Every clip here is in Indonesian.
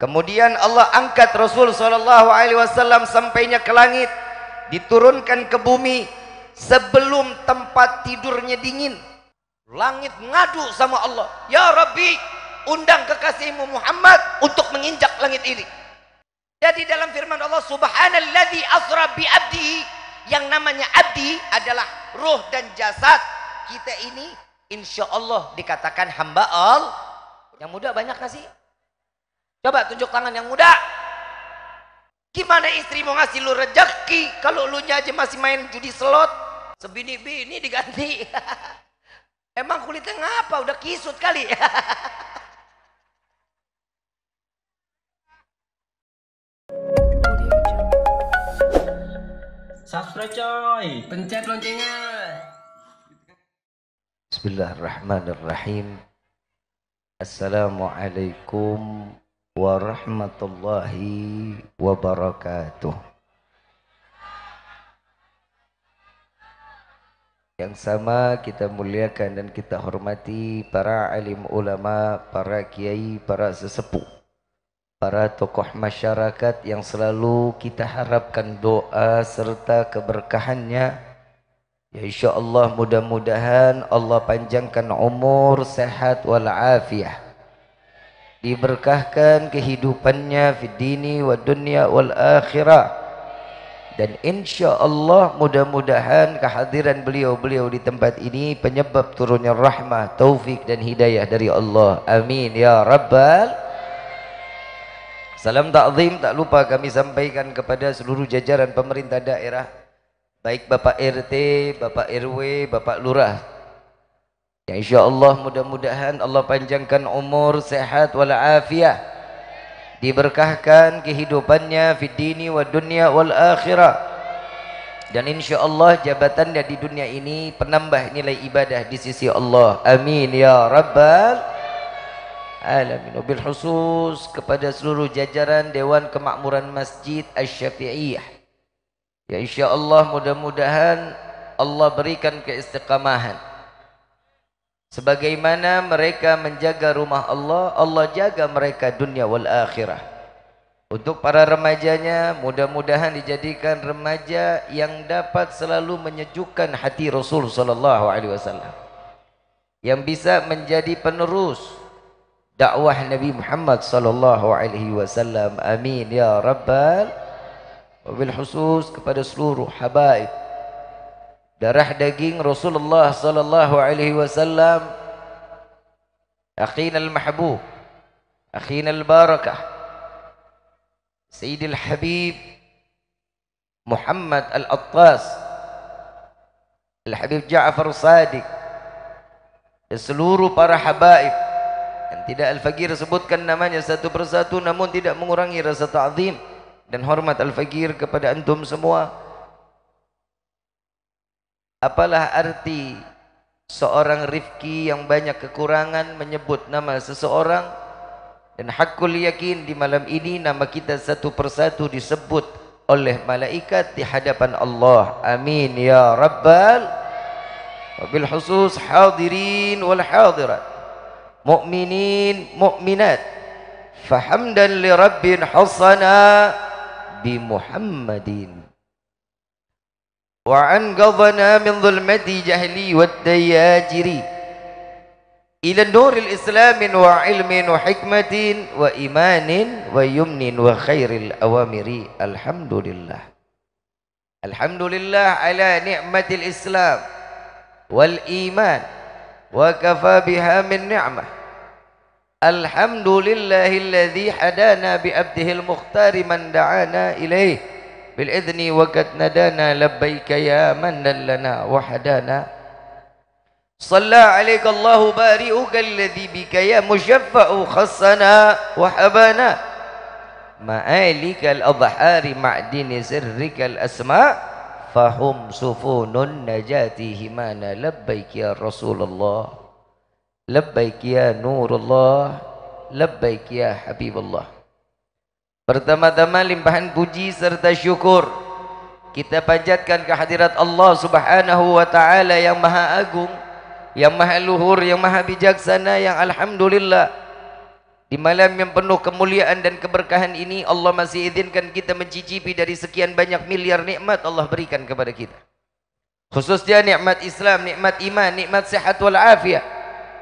Kemudian Allah angkat Rasul sallallahu alaihi wasallam sampainya ke langit, diturunkan ke bumi sebelum tempat tidurnya dingin. Langit ngadu sama Allah, "Ya Rabbi, undang kekasihmu Muhammad untuk menginjak langit ini." Jadi dalam firman Allah, "Subhanalladzi asra bi abdi Yang namanya abdi adalah ruh dan jasad. Kita ini insya Allah dikatakan hamba Allah. Yang muda banyak kasih. Coba tunjuk tangan yang muda. Gimana istri mau ngasih lu rejeki kalau lu aja masih main judi slot? Sebini-bini diganti. Emang kulitnya ngapa? Udah kisut kali. Subscribe coy, pencet loncengnya. Bismillahirrahmanirrahim. Assalamualaikum warahmatullahi wabarakatuh. Yang sama kita muliakan dan kita hormati para alim ulama, para kiai, para sesepuh, para tokoh masyarakat yang selalu kita harapkan doa serta keberkahannya. Ya insya Allah mudah-mudahan Allah panjangkan umur, sehat wal diberkahkan kehidupannya di dini wa dunia wal akhirah dan insya Allah mudah-mudahan kehadiran beliau-beliau di tempat ini penyebab turunnya rahmah, taufik dan hidayah dari Allah. Amin ya rabbal Salam takzim tak lupa kami sampaikan kepada seluruh jajaran pemerintah daerah baik Bapak RT, Bapak RW, Bapak Lurah Ya insyaallah mudah-mudahan Allah panjangkan umur, sehat wal afiah. Diberkahkan kehidupannya fid dini wa dunya wal akhirah. Dan insyaallah jabatannya di dunia ini penambah nilai ibadah di sisi Allah. Amin ya rabbal alamin. Bil khusus kepada seluruh jajaran Dewan Kemakmuran Masjid Asy-Syafi'iyah. Ya insyaallah mudah-mudahan Allah berikan keistiqamahan Sebagaimana mereka menjaga rumah Allah, Allah jaga mereka dunia wal akhirah. Untuk para remajanya, mudah-mudahan dijadikan remaja yang dapat selalu menyejukkan hati Rasul sallallahu alaihi wasallam. Yang bisa menjadi penerus dakwah Nabi Muhammad sallallahu alaihi wasallam. Amin ya rabbal. Wabil khusus kepada seluruh habaib darah daging Rasulullah sallallahu alaihi wasallam al mahbub al barakah sayyidil habib Muhammad al-Attas al-habib Ja'far Sadiq seluruh para habaib yang tidak al fagir sebutkan namanya satu persatu namun tidak mengurangi rasa ta'zim dan hormat al fagir kepada antum semua Apalah arti seorang rifki yang banyak kekurangan menyebut nama seseorang dan hakul yakin di malam ini nama kita satu persatu disebut oleh malaikat di hadapan Allah. Amin ya rabbal wabil khusus hadirin wal hadirat mu'minin mu'minat fahamdan li rabbin hasana bi Muhammadin وأنقذنا من ظلمة جهلي والدياجر إلى النور الإسلام وعلم وحكمة وإيمان ويمن وخير الأوامر الحمد لله الحمد لله على نعمة الإسلام والإيمان وكفى بها من نعمة الحمد لله الذي حدانا بأبده المختار من دعانا إليه بالإذن وقد ندانا لبيك يا من لنا وحدانا صلى عليك الله بارئك الذي بك يا مشفع خصنا وحبانا مآلك الأضحار معدن سرك الأسماء فهم سفون النجاة همانا لبيك يا رسول الله لبيك يا نور الله لبيك يا حبيب الله Pertama-tama limpahan puji serta syukur kita panjatkan kehadirat Allah Subhanahu wa taala yang Maha Agung, yang Maha Luhur, yang Maha Bijaksana, yang alhamdulillah di malam yang penuh kemuliaan dan keberkahan ini Allah masih izinkan kita mencicipi dari sekian banyak miliar nikmat Allah berikan kepada kita. Khususnya nikmat Islam, nikmat iman, nikmat sehat wal afiat.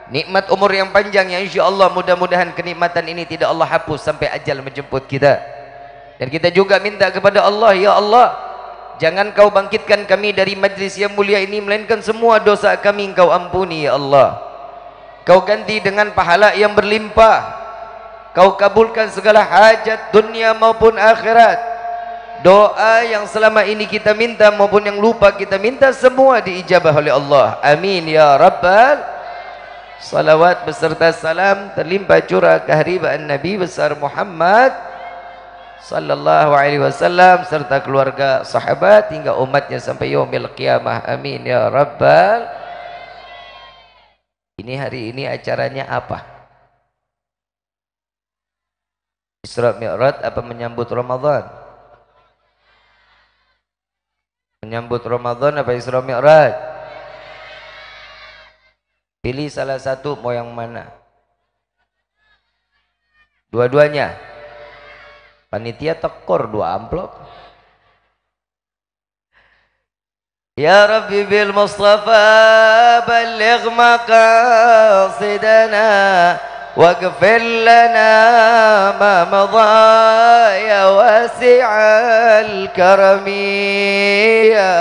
nikmat umur yang panjang yang Allah mudah-mudahan kenikmatan ini tidak Allah hapus sampai ajal menjemput kita dan kita juga minta kepada Allah ya Allah jangan kau bangkitkan kami dari majlis yang mulia ini melainkan semua dosa kami Kau ampuni ya Allah kau ganti dengan pahala yang berlimpah kau kabulkan segala hajat dunia maupun akhirat doa yang selama ini kita minta maupun yang lupa kita minta semua diijabah oleh Allah amin ya rabbal Salawat beserta salam terlimpah curah kehariban Nabi besar Muhammad sallallahu alaihi wasallam serta keluarga sahabat hingga umatnya sampai yaumil qiyamah. Amin ya rabbal Ini hari ini acaranya apa? Isra Mi'raj apa menyambut Ramadan? Menyambut Ramadan apa Isra Mi'raj? Pilih salah satu mau yang mana? Dua-duanya. Panitia tekor dua amplop. Ya Rabbi bil Mustafa balligh maqasidana واغفر لنا ما مضى يا واسع الكرم يا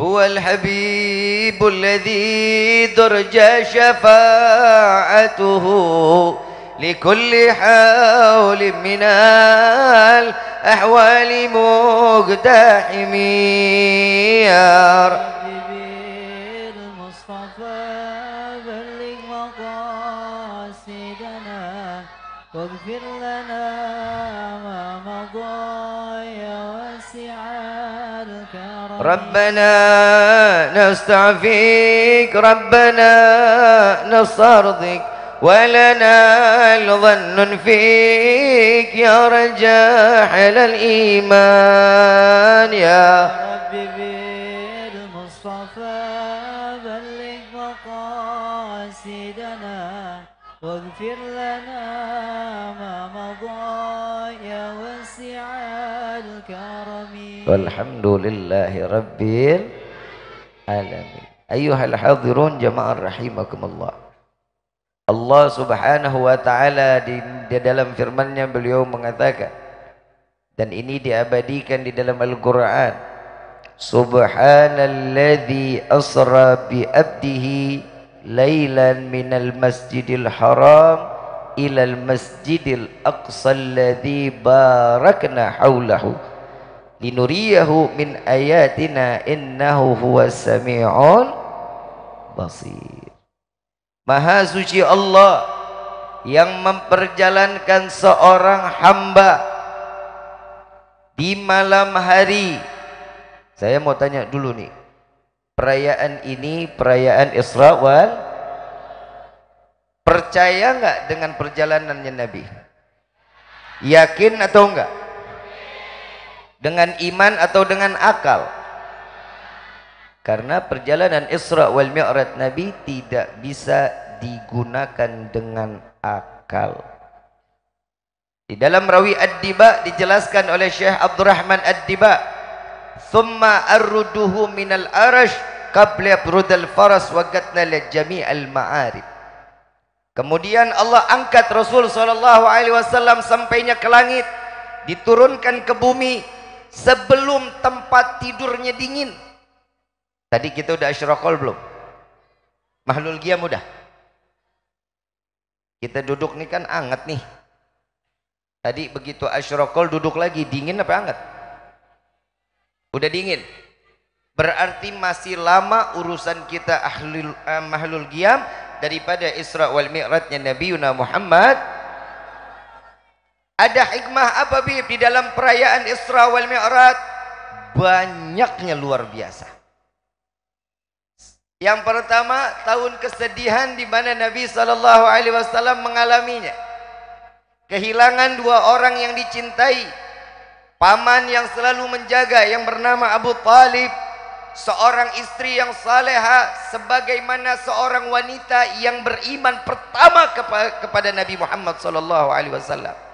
هو الحبيب الذي درج شفاعته لكل حول من الأحوال مقتحمير ربنا نستعفيك ربنا نسترضيك ولنا الظن فيك يا رجاح الإيمان يا حبيبي Walhamdulillahi Rabbil Alamin. Ayuhal hadirun jama'ar rahimakumullah. Allah subhanahu wa ta'ala di, di dalam firman-Nya beliau mengatakan. Dan ini diabadikan di dalam Al-Quran. Subhanalladzi asra bi abdihi lailan minal masjidil haram ila al masjidil aqsa alladzi barakna haulahu linuriyahu min ayatina innahu huwas sami'un basir maha suci Allah yang memperjalankan seorang hamba di malam hari saya mau tanya dulu nih perayaan ini perayaan Isra wal percaya enggak dengan perjalanannya Nabi yakin atau enggak dengan iman atau dengan akal karena perjalanan Isra wal Mi'raj Nabi tidak bisa digunakan dengan akal di dalam rawi Ad-Diba dijelaskan oleh Syekh Abdurrahman Ad-Diba thumma arruduhu minal arash qabla rudal faras wa gatna li jami'al ma'arib kemudian Allah angkat Rasul sallallahu alaihi wasallam sampainya ke langit diturunkan ke bumi sebelum tempat tidurnya dingin. Tadi kita udah asyrokol belum? Mahlul giam udah? Kita duduk nih kan anget nih. Tadi begitu asyrokol duduk lagi, dingin apa anget? Udah dingin. Berarti masih lama urusan kita ahlul, uh, mahlul giam daripada Isra wal Mi'rajnya Nabiuna Muhammad ada hikmah apa Bib di dalam perayaan Isra wal Mi'raj? Banyaknya luar biasa. Yang pertama, tahun kesedihan di mana Nabi Shallallahu alaihi wasallam mengalaminya. Kehilangan dua orang yang dicintai. Paman yang selalu menjaga yang bernama Abu Talib seorang istri yang saleha sebagaimana seorang wanita yang beriman pertama kepada Nabi Muhammad Shallallahu alaihi wasallam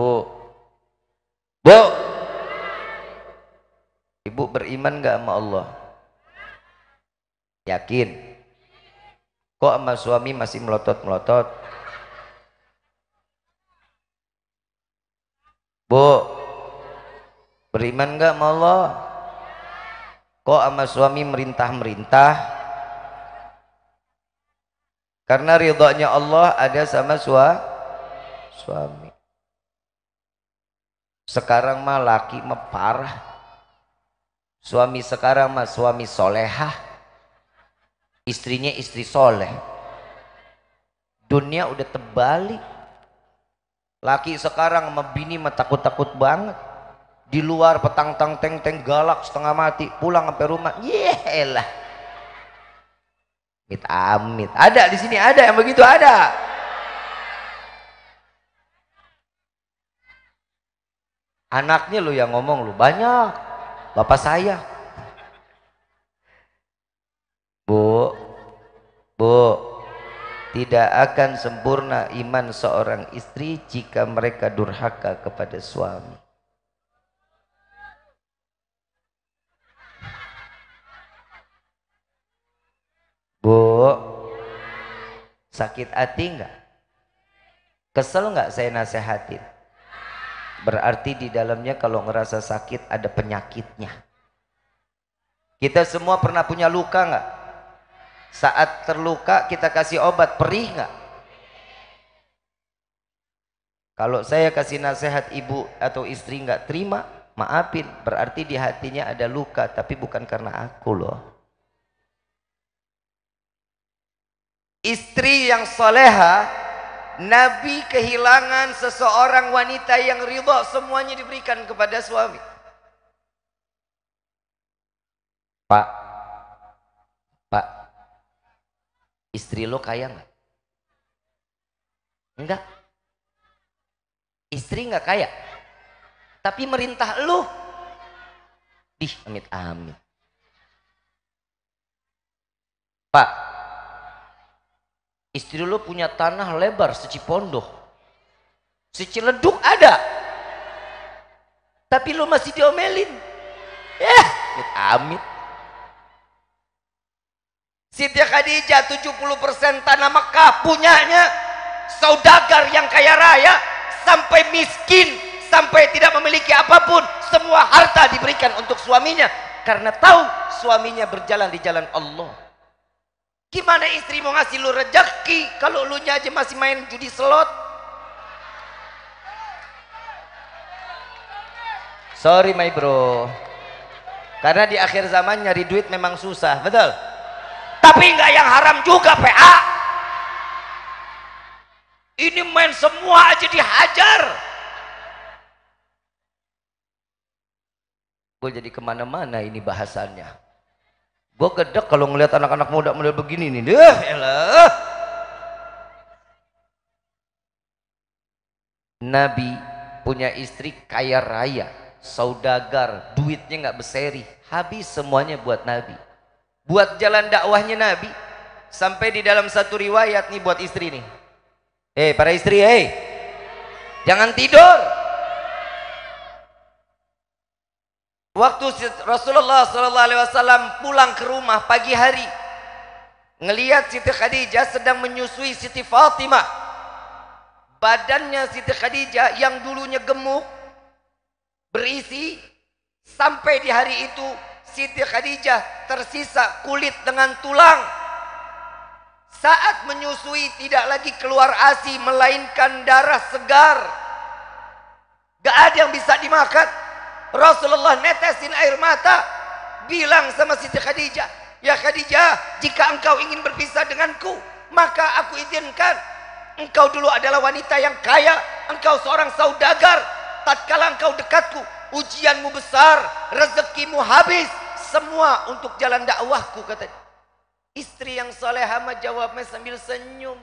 Bu. Bu. Ibu beriman gak sama Allah? Yakin? Kok sama suami masih melotot-melotot? Bu, beriman gak sama Allah? Kok sama suami merintah-merintah? Karena ridhonya Allah ada sama sua, suami sekarang mah laki mah parah suami sekarang mah suami solehah istrinya istri soleh dunia udah terbalik laki sekarang sama bini mah takut-takut banget di luar petang tang teng teng galak setengah mati pulang sampai rumah Yeelah. amit amit ada di sini ada yang begitu ada Anaknya lu yang ngomong lu banyak. Bapak saya. Bu, bu, tidak akan sempurna iman seorang istri jika mereka durhaka kepada suami. Bu, sakit hati enggak? Kesel enggak saya nasihatin? Berarti di dalamnya kalau ngerasa sakit ada penyakitnya. Kita semua pernah punya luka nggak? Saat terluka kita kasih obat perih nggak? Kalau saya kasih nasihat ibu atau istri nggak terima, maafin. Berarti di hatinya ada luka, tapi bukan karena aku loh. Istri yang soleha Nabi kehilangan seseorang wanita yang ridha semuanya diberikan kepada suami. Pak, Pak, istri lo kaya nggak? Enggak. Istri nggak kaya, tapi merintah lo. Dih, amit amit. Pak, Istri lu punya tanah lebar seci seci leduk ada. Tapi lu masih diomelin. Ya, amit. Siti Khadijah 70% tanah Mekah punyanya saudagar yang kaya raya sampai miskin sampai tidak memiliki apapun semua harta diberikan untuk suaminya karena tahu suaminya berjalan di jalan Allah Gimana istri mau ngasih lu rejeki kalau lu aja masih main judi slot? Sorry my bro. Karena di akhir zaman nyari duit memang susah, betul? Tapi nggak yang haram juga PA. Ini main semua aja dihajar. Gue jadi kemana-mana ini bahasannya. Gue gedek kalau ngelihat anak-anak muda model begini nih. Deh, elah. Nabi punya istri kaya raya, saudagar, duitnya nggak berseri, habis semuanya buat Nabi. Buat jalan dakwahnya Nabi, sampai di dalam satu riwayat nih buat istri nih. Eh, hey, para istri, eh, hey. jangan tidur. Waktu Rasulullah Sallallahu Alaihi Wasallam pulang ke rumah pagi hari, ngelihat Siti Khadijah sedang menyusui Siti Fatimah. Badannya Siti Khadijah yang dulunya gemuk, berisi, sampai di hari itu Siti Khadijah tersisa kulit dengan tulang. Saat menyusui tidak lagi keluar asi, melainkan darah segar. Gak ada yang bisa dimakan. Rasulullah netesin air mata bilang sama Siti Khadijah ya Khadijah jika engkau ingin berpisah denganku maka aku izinkan engkau dulu adalah wanita yang kaya engkau seorang saudagar tatkala engkau dekatku ujianmu besar rezekimu habis semua untuk jalan dakwahku Kata istri yang solehah jawabnya sambil senyum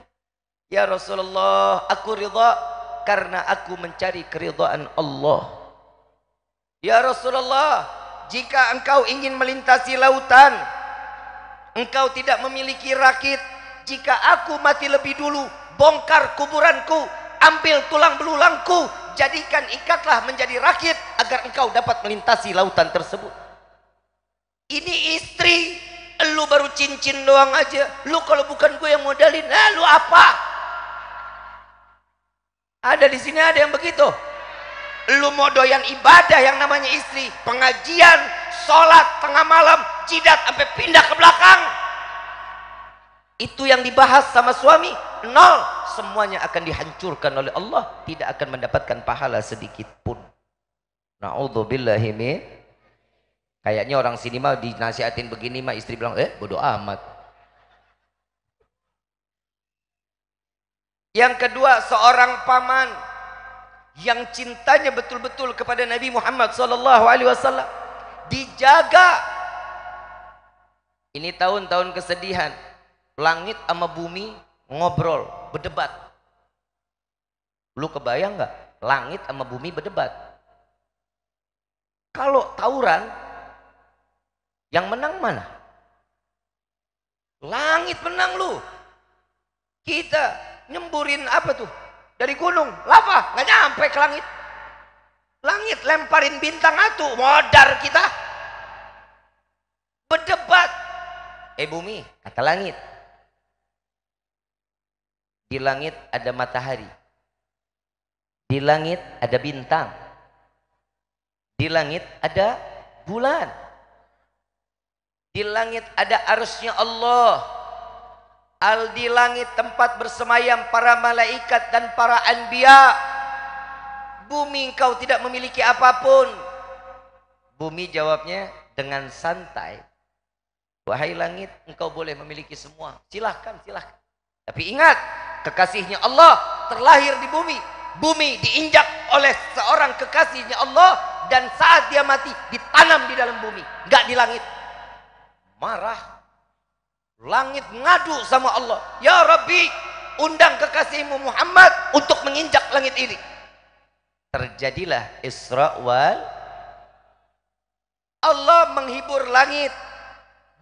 ya Rasulullah aku ridha karena aku mencari keridhaan Allah Ya Rasulullah, jika engkau ingin melintasi lautan, engkau tidak memiliki rakit. Jika aku mati lebih dulu, bongkar kuburanku, ambil tulang belulangku, jadikan ikatlah menjadi rakit agar engkau dapat melintasi lautan tersebut. Ini istri, lu baru cincin doang aja. Lu kalau bukan gue yang modalin, eh, lu apa? Ada di sini ada yang begitu lu mau doyan ibadah yang namanya istri pengajian sholat tengah malam jidat sampai pindah ke belakang itu yang dibahas sama suami nol semuanya akan dihancurkan oleh Allah tidak akan mendapatkan pahala sedikit pun naudzubillahi kayaknya orang sini mah dinasihatin begini mah istri bilang eh bodoh amat yang kedua seorang paman yang cintanya betul-betul kepada Nabi Muhammad sallallahu alaihi wasallam dijaga. Ini tahun-tahun kesedihan. Langit sama bumi ngobrol, berdebat. Lu kebayang nggak? Langit sama bumi berdebat. Kalau tawuran yang menang mana? Langit menang lu. Kita nyemburin apa tuh? dari gunung lava nggak nyampe ke langit langit lemparin bintang atuh modar kita berdebat eh bumi kata langit di langit ada matahari di langit ada bintang di langit ada bulan di langit ada arusnya Allah Al di langit tempat bersemayam para malaikat dan para anbiya. Bumi engkau tidak memiliki apapun. Bumi jawabnya dengan santai. Wahai langit, engkau boleh memiliki semua. Silahkan, silahkan. Tapi ingat, kekasihnya Allah terlahir di bumi. Bumi diinjak oleh seorang kekasihnya Allah dan saat dia mati ditanam di dalam bumi, nggak di langit. Marah Langit ngadu sama Allah. Ya Rabbi, undang kekasihmu Muhammad untuk menginjak langit ini. Terjadilah Isra wal Allah menghibur langit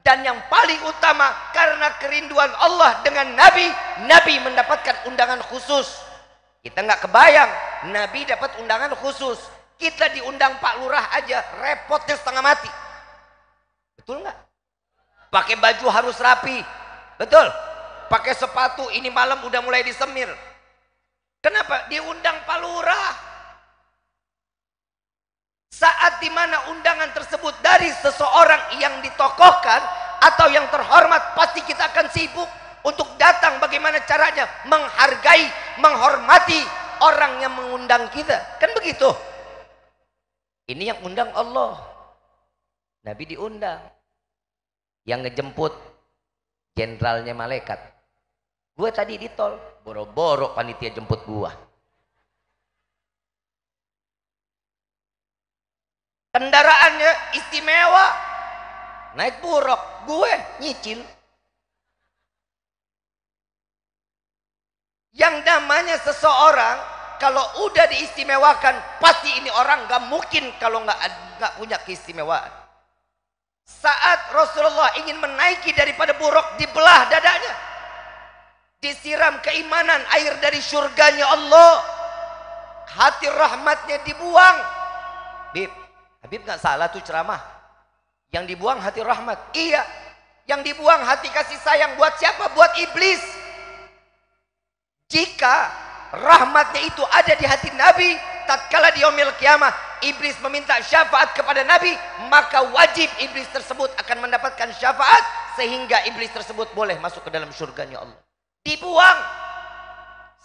dan yang paling utama karena kerinduan Allah dengan Nabi Nabi mendapatkan undangan khusus kita nggak kebayang Nabi dapat undangan khusus kita diundang Pak Lurah aja repotnya setengah mati betul nggak pakai baju harus rapi betul pakai sepatu ini malam udah mulai disemir kenapa diundang Palura? saat dimana undangan tersebut dari seseorang yang ditokohkan atau yang terhormat pasti kita akan sibuk untuk datang bagaimana caranya menghargai menghormati orang yang mengundang kita kan begitu ini yang undang Allah Nabi diundang yang ngejemput jenderalnya malaikat gue tadi di tol boro-boro panitia jemput gue kendaraannya istimewa naik buruk gue nyicil yang namanya seseorang kalau udah diistimewakan pasti ini orang gak mungkin kalau gak gak punya keistimewaan saat Rasulullah ingin menaiki daripada buruk di belah dadanya. Disiram keimanan air dari surganya Allah. Hati rahmatnya dibuang. Bib, Habib nggak salah tuh ceramah. Yang dibuang hati rahmat. Iya. Yang dibuang hati kasih sayang buat siapa? Buat iblis. Jika rahmatnya itu ada di hati Nabi tatkala di omil kiamah iblis meminta syafaat kepada Nabi, maka wajib iblis tersebut akan mendapatkan syafaat sehingga iblis tersebut boleh masuk ke dalam surganya Allah. Dibuang.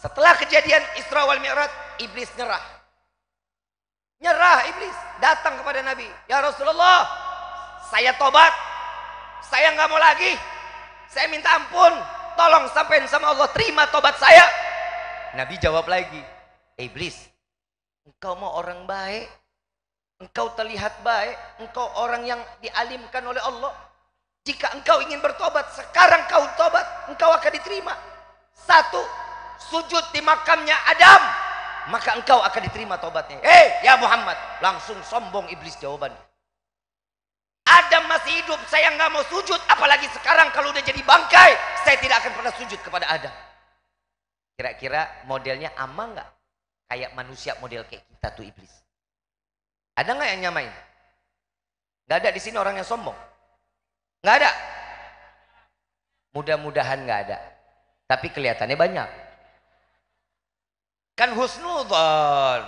Setelah kejadian Isra wal Mi'raj, iblis nyerah. Nyerah iblis, datang kepada Nabi, "Ya Rasulullah, saya tobat. Saya nggak mau lagi. Saya minta ampun. Tolong sampaikan sama Allah, terima tobat saya." Nabi jawab lagi, "Iblis, engkau mau orang baik, Engkau terlihat baik, engkau orang yang dialimkan oleh Allah. Jika engkau ingin bertobat, sekarang kau tobat, engkau akan diterima. Satu, sujud di makamnya Adam, maka engkau akan diterima tobatnya. Hei, ya Muhammad, langsung sombong iblis jawabannya. Adam masih hidup, saya nggak mau sujud, apalagi sekarang kalau udah jadi bangkai, saya tidak akan pernah sujud kepada Adam. Kira-kira modelnya ama nggak? Kayak manusia model kayak kita tuh iblis. Ada nggak yang nyamain? Nggak ada di sini orang yang sombong. Nggak ada. Mudah-mudahan nggak ada. Tapi kelihatannya banyak. Kan husnudon.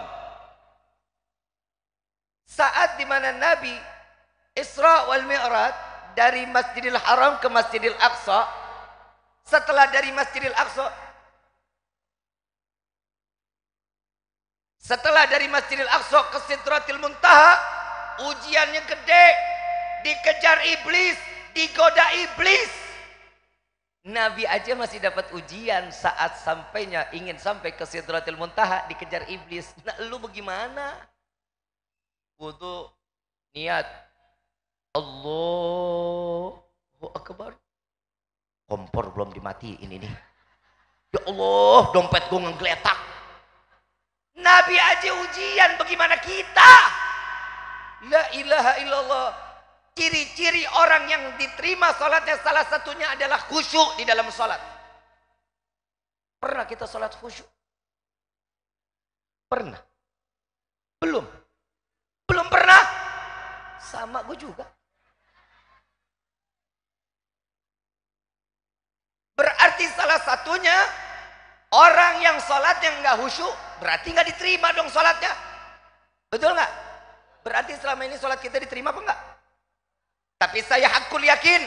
Saat dimana Nabi Isra wal Mi'raj dari Masjidil Haram ke Masjidil Aqsa setelah dari Masjidil Aqsa Setelah dari Masjidil Aqsa ke Sidratil Muntaha, ujian yang gede, dikejar iblis, digoda iblis. Nabi aja masih dapat ujian saat sampainya ingin sampai ke Sidratil Muntaha dikejar iblis. Nah, lu bagaimana? Wudu niat Allahu Akbar. Kompor belum dimatiin ini nih. Ya Allah, dompet gue ngegeletak. Nabi aja ujian bagaimana kita. La ilaha illallah. Ciri-ciri orang yang diterima sholatnya salah satunya adalah khusyuk di dalam sholat. Pernah kita sholat khusyuk? Pernah. Belum. Belum pernah. Sama gue juga. Berarti salah satunya orang yang sholat yang nggak khusyuk berarti nggak diterima dong sholatnya betul nggak berarti selama ini sholat kita diterima apa nggak? tapi saya hakul yakin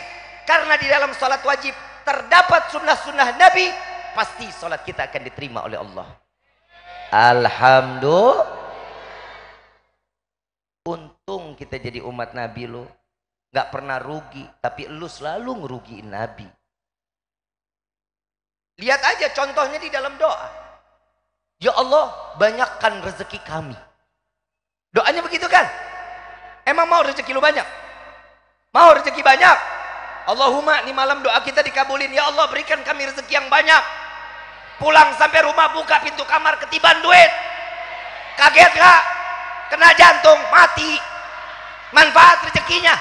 karena di dalam sholat wajib terdapat sunnah-sunnah Nabi pasti sholat kita akan diterima oleh Allah Alhamdulillah untung kita jadi umat Nabi lo nggak pernah rugi tapi lu selalu ngerugiin Nabi lihat aja contohnya di dalam doa Ya Allah, banyakkan rezeki kami. Doanya begitu kan? Emang mau rezeki lu banyak? Mau rezeki banyak? Allahumma, ini malam doa kita dikabulin. Ya Allah, berikan kami rezeki yang banyak. Pulang sampai rumah, buka pintu kamar, ketiban duit. Kaget gak? Kena jantung, mati. Manfaat rezekinya.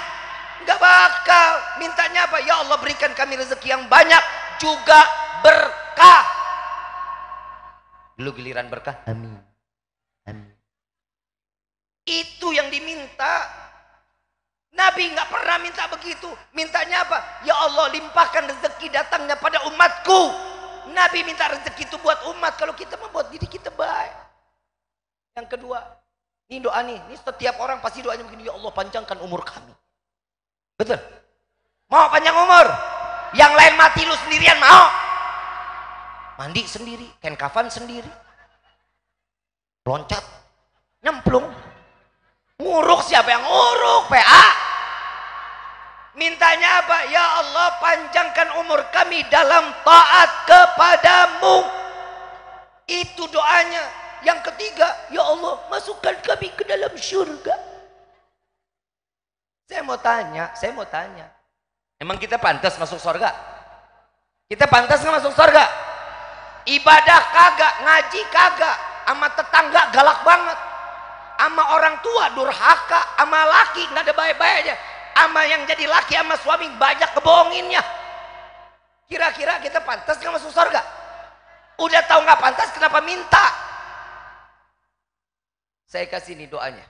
Gak bakal. Mintanya apa? Ya Allah, berikan kami rezeki yang banyak. Juga berkah. Dulu giliran berkah. Amin. Amin. Itu yang diminta. Nabi nggak pernah minta begitu. Mintanya apa? Ya Allah limpahkan rezeki datangnya pada umatku. Nabi minta rezeki itu buat umat. Kalau kita membuat diri kita baik. Yang kedua, ini doa nih. Ini setiap orang pasti doanya begini. Ya Allah panjangkan umur kami. Betul? Mau panjang umur? Yang lain mati lu sendirian mau? mandi sendiri kain kafan sendiri loncat nyemplung nguruk siapa yang nguruk PA mintanya apa ya Allah panjangkan umur kami dalam taat kepadamu itu doanya yang ketiga ya Allah masukkan kami ke dalam surga saya mau tanya saya mau tanya emang kita pantas masuk surga kita pantas nggak masuk surga ibadah kagak ngaji kagak ama tetangga galak banget ama orang tua durhaka ama laki nggak ada baik-baiknya ama yang jadi laki ama suami banyak kebohonginnya kira-kira kita pantas nggak masuk surga udah tahu gak pantas kenapa minta saya kasih ini doanya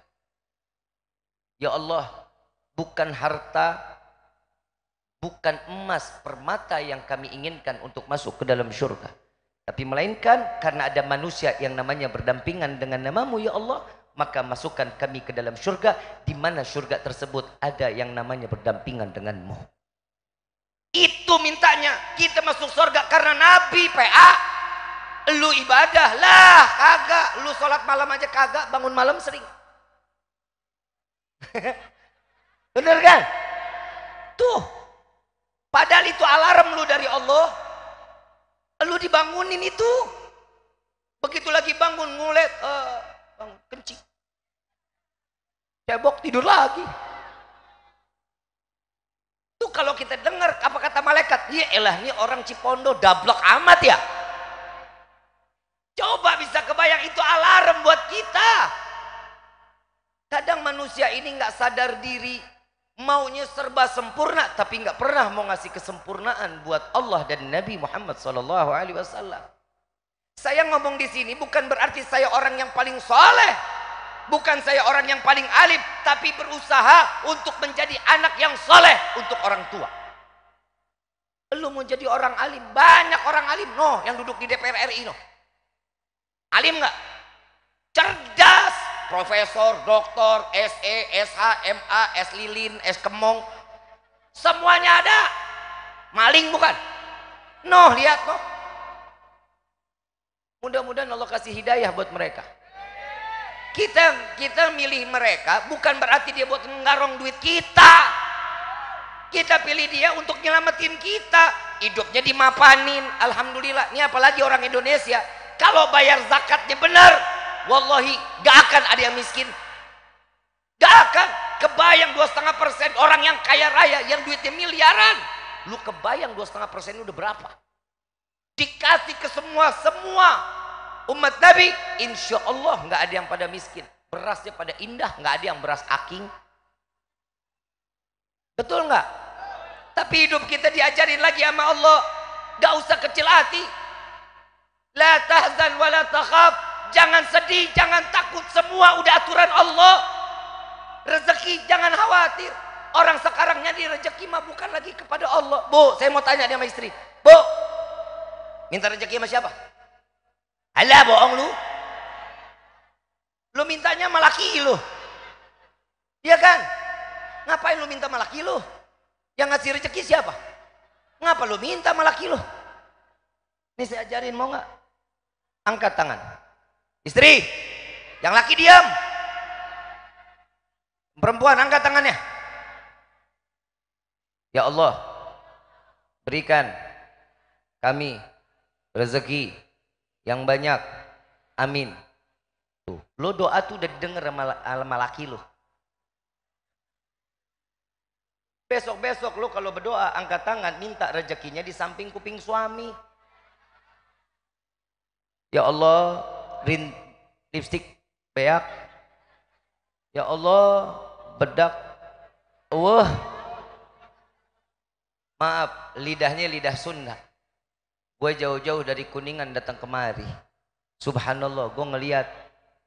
ya Allah bukan harta bukan emas permata yang kami inginkan untuk masuk ke dalam surga. Tapi melainkan karena ada manusia yang namanya berdampingan dengan namamu ya Allah, maka masukkan kami ke dalam syurga di mana syurga tersebut ada yang namanya berdampingan denganmu. Itu mintanya kita masuk surga karena Nabi PA lu ibadah lah kagak lu sholat malam aja kagak bangun malam sering bener kan tuh padahal itu alarm lu dari Allah Lu dibangunin itu. Begitu lagi bangun ngulet, uh, bangun kencing. Cebok tidur lagi. Tuh kalau kita dengar apa kata malaikat, ya elah ini orang Cipondo dablok amat ya. Coba bisa kebayang itu alarm buat kita. Kadang manusia ini nggak sadar diri, maunya serba sempurna tapi nggak pernah mau ngasih kesempurnaan buat Allah dan Nabi Muhammad Sallallahu Alaihi Wasallam. Saya ngomong di sini bukan berarti saya orang yang paling soleh, bukan saya orang yang paling alim, tapi berusaha untuk menjadi anak yang soleh untuk orang tua. Lu mau jadi orang alim, banyak orang alim, noh yang duduk di DPR RI, noh Alim nggak? Cerdas, profesor, doktor, SE, SH, MA, S lilin, S kemong. Semuanya ada. Maling bukan? Noh, lihat noh. Mudah-mudahan Allah kasih hidayah buat mereka. Kita kita milih mereka bukan berarti dia buat ngarong duit kita. Kita pilih dia untuk nyelamatin kita. Hidupnya dimapanin. Alhamdulillah. Ini apalagi orang Indonesia. Kalau bayar zakatnya benar, Wallahi gak akan ada yang miskin. Gak akan. Kebayang dua setengah persen orang yang kaya raya yang duitnya miliaran. Lu kebayang dua setengah persen udah berapa? Dikasih ke semua semua umat Nabi, insya Allah gak ada yang pada miskin. Berasnya pada indah, gak ada yang beras aking. Betul gak Tapi hidup kita diajarin lagi sama Allah. Gak usah kecil hati. La tahzan wa la takhaf. Jangan sedih, jangan takut, semua udah aturan Allah. Rezeki jangan khawatir. Orang sekarang nyari rezeki mah bukan lagi kepada Allah. Bu, saya mau tanya dia sama istri. Bu, minta rezeki sama siapa? Alah bohong lu. Lu mintanya sama laki lu. Iya kan? Ngapain lu minta sama laki lu? Yang ngasih rezeki siapa? Ngapa lu minta sama laki lu? Ini saya ajarin mau nggak? Angkat tangan. Istri, yang laki diam. Perempuan angkat tangannya. Ya Allah, berikan kami rezeki yang banyak. Amin. Tuh, lo doa tuh udah didengar sama, sama laki lo. Besok-besok lo kalau berdoa angkat tangan minta rezekinya di samping kuping suami. Ya Allah, rin, lipstick beak ya Allah bedak wah maaf lidahnya lidah Sunda. gue jauh-jauh dari kuningan datang kemari subhanallah gue ngeliat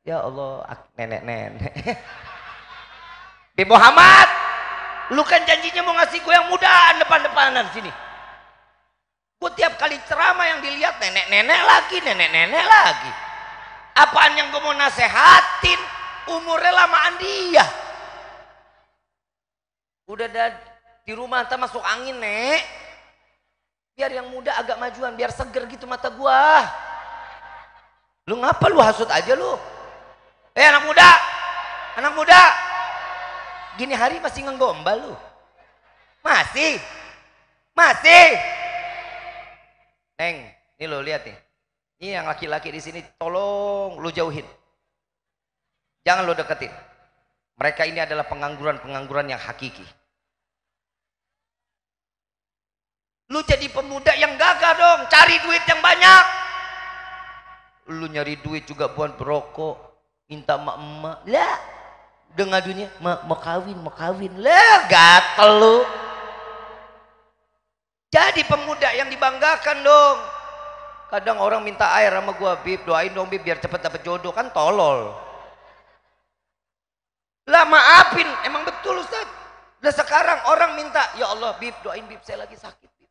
ya Allah nenek-nenek Bi Muhammad lu kan janjinya mau ngasih gue yang muda depan-depanan sini gue tiap kali ceramah yang dilihat nenek-nenek lagi nenek-nenek lagi apaan yang gue mau nasehatin umurnya lamaan dia udah ada di rumah entah masuk angin nek biar yang muda agak majuan biar seger gitu mata gua lu ngapa lu hasut aja lu eh anak muda anak muda gini hari masih ngegombal lu masih masih neng ini lo lihat nih ini yang laki-laki di sini tolong lu jauhin. Jangan lu deketin. Mereka ini adalah pengangguran-pengangguran yang hakiki. Lu jadi pemuda yang gagah dong, cari duit yang banyak. Lu nyari duit juga buat berokok, minta emak-emak. Lah, dengar dunia, ma, mau kawin, mau kawin. Lah, gatel lu. Jadi pemuda yang dibanggakan dong kadang orang minta air sama gua bib doain dong bib biar cepet dapet jodoh kan tolol lah maafin emang betul Ustaz udah sekarang orang minta ya Allah bib doain bib saya lagi sakit bib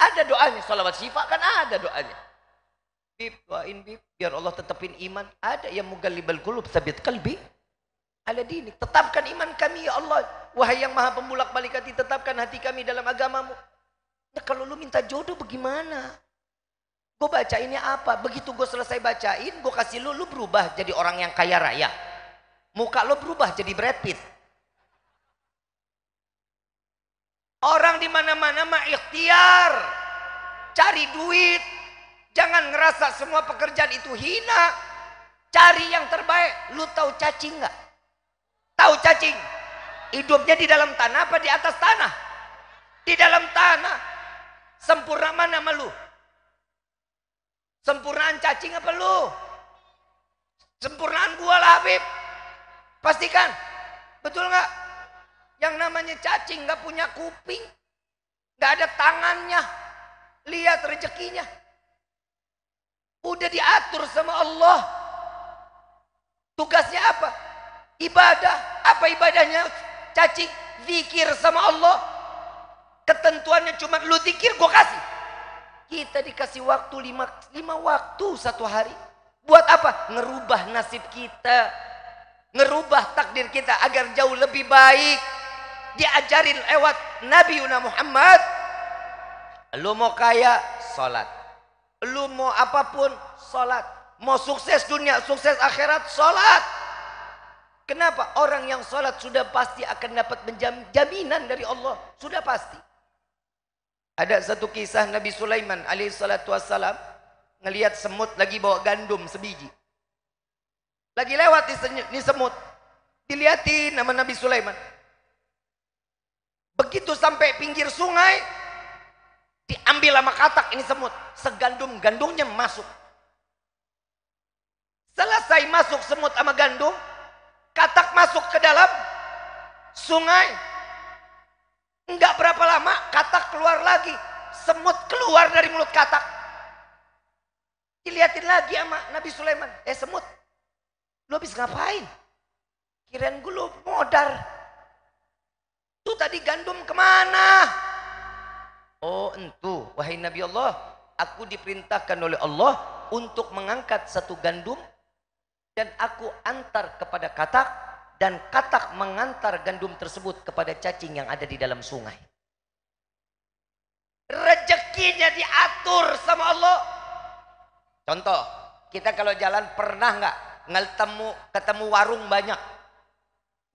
ada doanya salawat syifa kan ada doanya bib doain bib biar Allah tetepin iman ada yang libal gulub sabit kalbi ala ini Tetapkan iman kami ya Allah. Wahai yang maha pemulak balik hati, tetapkan hati kami dalam agamamu. ya kalau lu minta jodoh bagaimana? Gue ini apa? Begitu gue selesai bacain, gue kasih lu, lu berubah jadi orang yang kaya raya. Muka lu berubah jadi Brad Pitt. Orang di mana-mana mah ikhtiar. Cari duit. Jangan ngerasa semua pekerjaan itu hina. Cari yang terbaik. Lu tahu cacing nggak? Tahu cacing? Hidupnya di dalam tanah apa di atas tanah? Di dalam tanah. Sempurna mana malu? Sempurnaan cacing apa lu? Sempurnaan gua lah Habib. Pastikan. Betul nggak? Yang namanya cacing nggak punya kuping. nggak ada tangannya. Lihat rezekinya. Udah diatur sama Allah. Tugasnya apa? Ibadah. Apa ibadahnya cacing? Zikir sama Allah. Ketentuannya cuma lu zikir gua kasih. Kita dikasih waktu lima, lima waktu satu hari. Buat apa? Ngerubah nasib kita. Ngerubah takdir kita agar jauh lebih baik. Diajarin lewat Nabi Yuna Muhammad. Lu mau kaya, sholat. Lu mau apapun, sholat. Mau sukses dunia, sukses akhirat, sholat. Kenapa? Orang yang sholat sudah pasti akan dapat jaminan dari Allah. Sudah pasti. Ada satu kisah Nabi Sulaiman alaihissalatu wassalam ngelihat semut lagi bawa gandum sebiji. Lagi lewat ini semut. Dilihatin nama Nabi Sulaiman. Begitu sampai pinggir sungai, diambil sama katak ini semut. Segandum-gandumnya masuk. Selesai masuk semut sama gandum, katak masuk ke dalam sungai, Enggak berapa lama katak keluar lagi. Semut keluar dari mulut katak. Dilihatin lagi sama Nabi Sulaiman. Eh semut, lu habis ngapain? Kirain gue lu modar. Itu tadi gandum kemana? Oh entu, wahai Nabi Allah. Aku diperintahkan oleh Allah untuk mengangkat satu gandum. Dan aku antar kepada katak dan katak mengantar gandum tersebut kepada cacing yang ada di dalam sungai. Rezekinya diatur sama Allah. Contoh, kita kalau jalan pernah nggak ngeltemu ketemu warung banyak?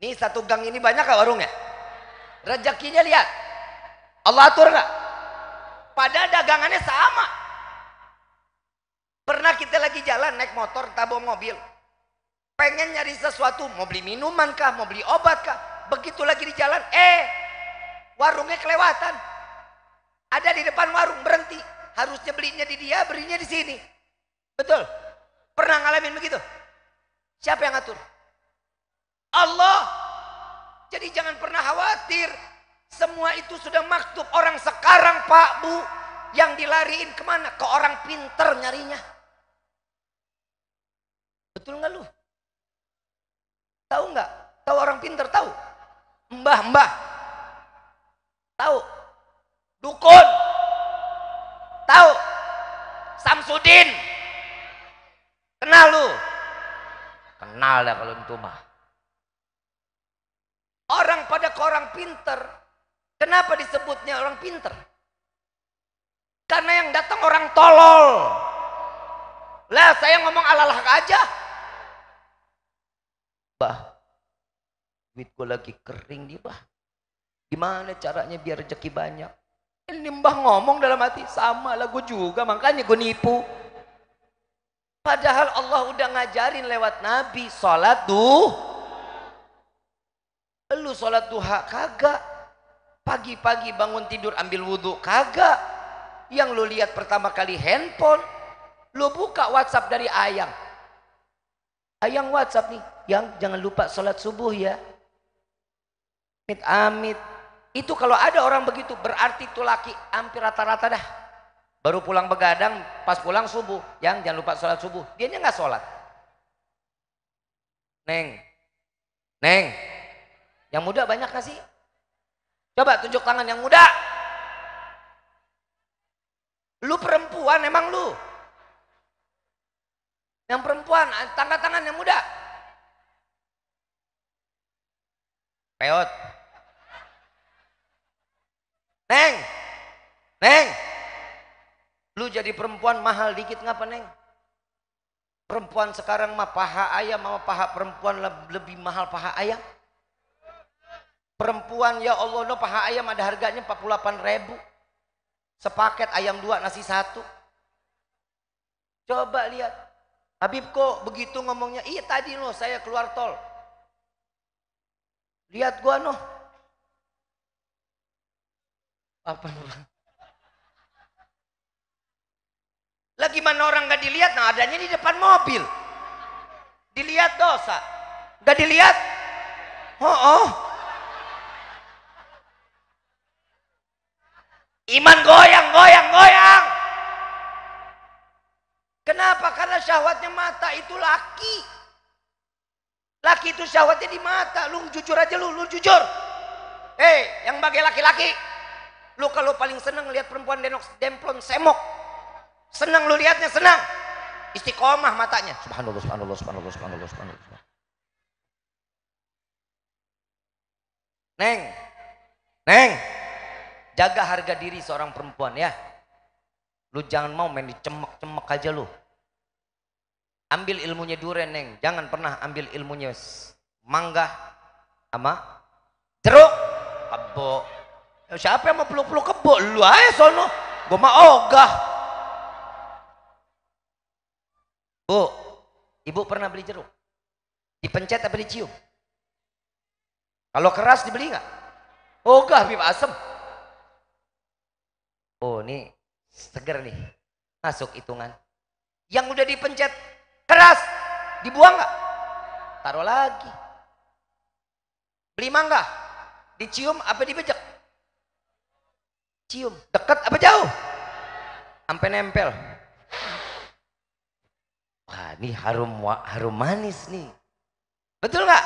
Ini satu gang ini banyak gak warungnya? Rezekinya lihat. Allah atur nggak? Padahal dagangannya sama. Pernah kita lagi jalan naik motor, tabung mobil, pengen nyari sesuatu, mau beli minuman kah, mau beli obat kah, begitu lagi di jalan, eh warungnya kelewatan. Ada di depan warung berhenti, harusnya belinya di dia, belinya di sini. Betul? Pernah ngalamin begitu? Siapa yang ngatur? Allah. Jadi jangan pernah khawatir. Semua itu sudah maktub orang sekarang Pak Bu. Yang dilariin kemana? Ke orang pinter nyarinya. Betul nggak lu? Tahu nggak? Tahu orang pinter tahu? Mbah-mbah. Tahu? Dukun. Tahu? Samsudin. Kenal lu? Kenal ya kalau itu mah. Orang pada ke orang pinter. Kenapa disebutnya orang pinter? Karena yang datang orang tolol. Lah saya ngomong alalah aja bah duit gue lagi kering nih bah gimana caranya biar rezeki banyak ini mbah ngomong dalam hati sama lah gue juga makanya gue nipu padahal Allah udah ngajarin lewat nabi sholat duh lu sholat duha kagak pagi-pagi bangun tidur ambil wudhu kagak yang lu lihat pertama kali handphone lu buka whatsapp dari ayang Ah, yang WhatsApp nih, yang jangan lupa sholat subuh ya. Amit amit. Itu kalau ada orang begitu berarti itu laki hampir rata-rata dah. Baru pulang begadang, pas pulang subuh, yang jangan lupa sholat subuh. dia nya nggak sholat. Neng, neng. Yang muda banyak nggak sih? Coba tunjuk tangan yang muda. Lu perempuan emang lu? Yang perempuan, ah, tangga tangan yang muda. Peot. Neng. Neng. Lu jadi perempuan mahal dikit ngapa, Neng? Perempuan sekarang mah paha ayam mama paha perempuan lebih mahal paha ayam. Perempuan ya Allah no paha ayam ada harganya 48 ribu. Sepaket ayam dua nasi satu. Coba lihat Habib kok begitu ngomongnya, iya tadi loh saya keluar tol. Lihat gua noh. Apa noh? Lagi mana orang gak dilihat? Nah adanya di depan mobil. Dilihat dosa. Gak dilihat? Oh, oh. Iman goyang, goyang, goyang. Kenapa? Karena syahwatnya mata itu laki. Laki itu syahwatnya di mata. Lu jujur aja lu, lu jujur. Eh, hey, yang bagai laki-laki. Lu kalau paling seneng lihat perempuan denok demplon semok. Senang lu lihatnya senang. Istiqomah matanya. Subhanallah, subhanallah, subhanallah, subhanallah, subhanallah. Neng, Neng, jaga harga diri seorang perempuan ya. Lu jangan mau main dicemek-cemek aja lu ambil ilmunya durian neng jangan pernah ambil ilmunya mangga sama jeruk kebo ya, siapa yang mau peluk-peluk kebo lu aja sono gue mah ogah bu ibu pernah beli jeruk dipencet apa dicium kalau keras dibeli nggak ogah bib asem oh ini seger nih masuk hitungan yang udah dipencet keras dibuang nggak taruh lagi beli mangga dicium apa dibejek cium deket apa jauh sampai nempel wah ini harum harum manis nih betul nggak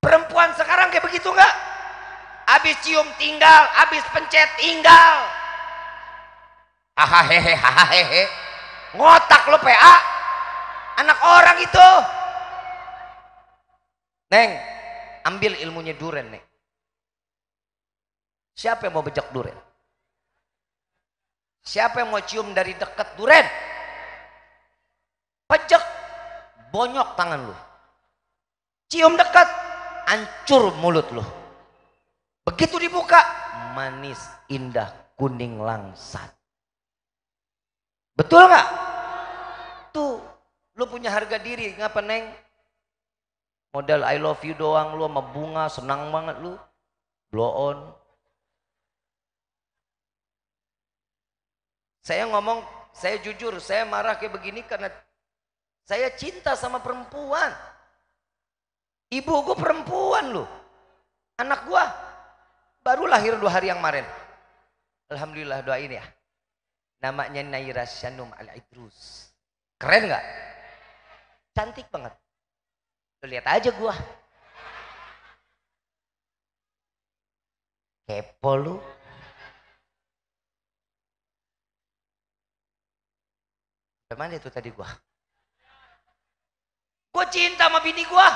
perempuan sekarang kayak begitu nggak abis cium tinggal abis pencet tinggal hahaha ngotak lo PA anak orang itu Neng ambil ilmunya duren Neng siapa yang mau bejak duren siapa yang mau cium dari dekat duren pejek bonyok tangan lu cium dekat hancur mulut lu begitu dibuka manis indah kuning langsat Betul nggak? Tuh, lu punya harga diri, ngapa neng? Modal I love you doang, lu sama bunga, senang banget lu. Blow on. Saya ngomong, saya jujur, saya marah kayak begini karena saya cinta sama perempuan. Ibu gue perempuan loh. Anak gue baru lahir dua hari yang kemarin. Alhamdulillah doain ya. Namanya Naira Shanum Al-Idrus. Keren nggak? Cantik banget. lihat aja gua. Kepo lu. Kemana itu tadi gua? Gue cinta sama bini gua.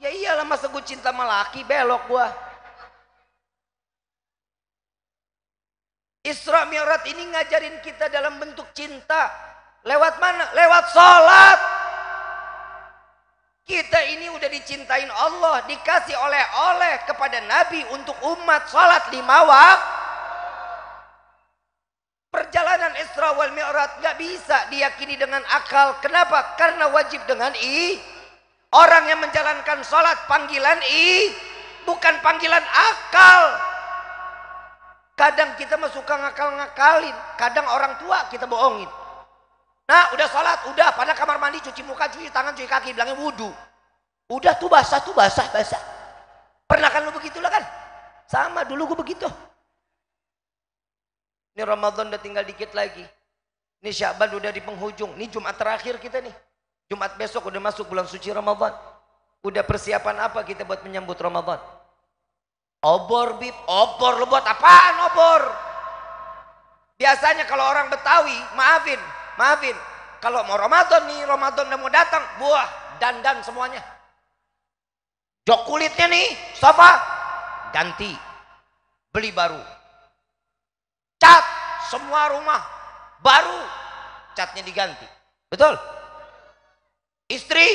Ya iyalah masa gue cinta sama laki belok gua. Isra Mi'raj ini ngajarin kita dalam bentuk cinta. Lewat mana? Lewat sholat. Kita ini udah dicintain Allah, dikasih oleh-oleh kepada Nabi untuk umat sholat lima waktu. Perjalanan Isra wal Mi'raj nggak bisa diyakini dengan akal. Kenapa? Karena wajib dengan i. Orang yang menjalankan sholat panggilan i, bukan panggilan akal. Kadang kita mah suka ngakal-ngakalin. Kadang orang tua kita bohongin. Nah udah sholat, udah pada kamar mandi cuci muka, cuci tangan, cuci kaki. Bilangnya wudhu. Udah tuh basah, tuh basah, basah. Pernah kan lu begitulah kan? Sama dulu gue begitu. Ini Ramadan udah tinggal dikit lagi. Ini Syaban udah di penghujung. Ini Jumat terakhir kita nih. Jumat besok udah masuk bulan suci Ramadan. Udah persiapan apa kita buat menyambut Ramadan? Obor bib, obor lu buat apaan obor? Biasanya kalau orang Betawi, maafin, maafin. Kalau mau Ramadan nih, Ramadan udah mau datang, buah, dandan semuanya. Jok kulitnya nih, sofa, ganti. Beli baru. Cat, semua rumah, baru. Catnya diganti. Betul? Istri,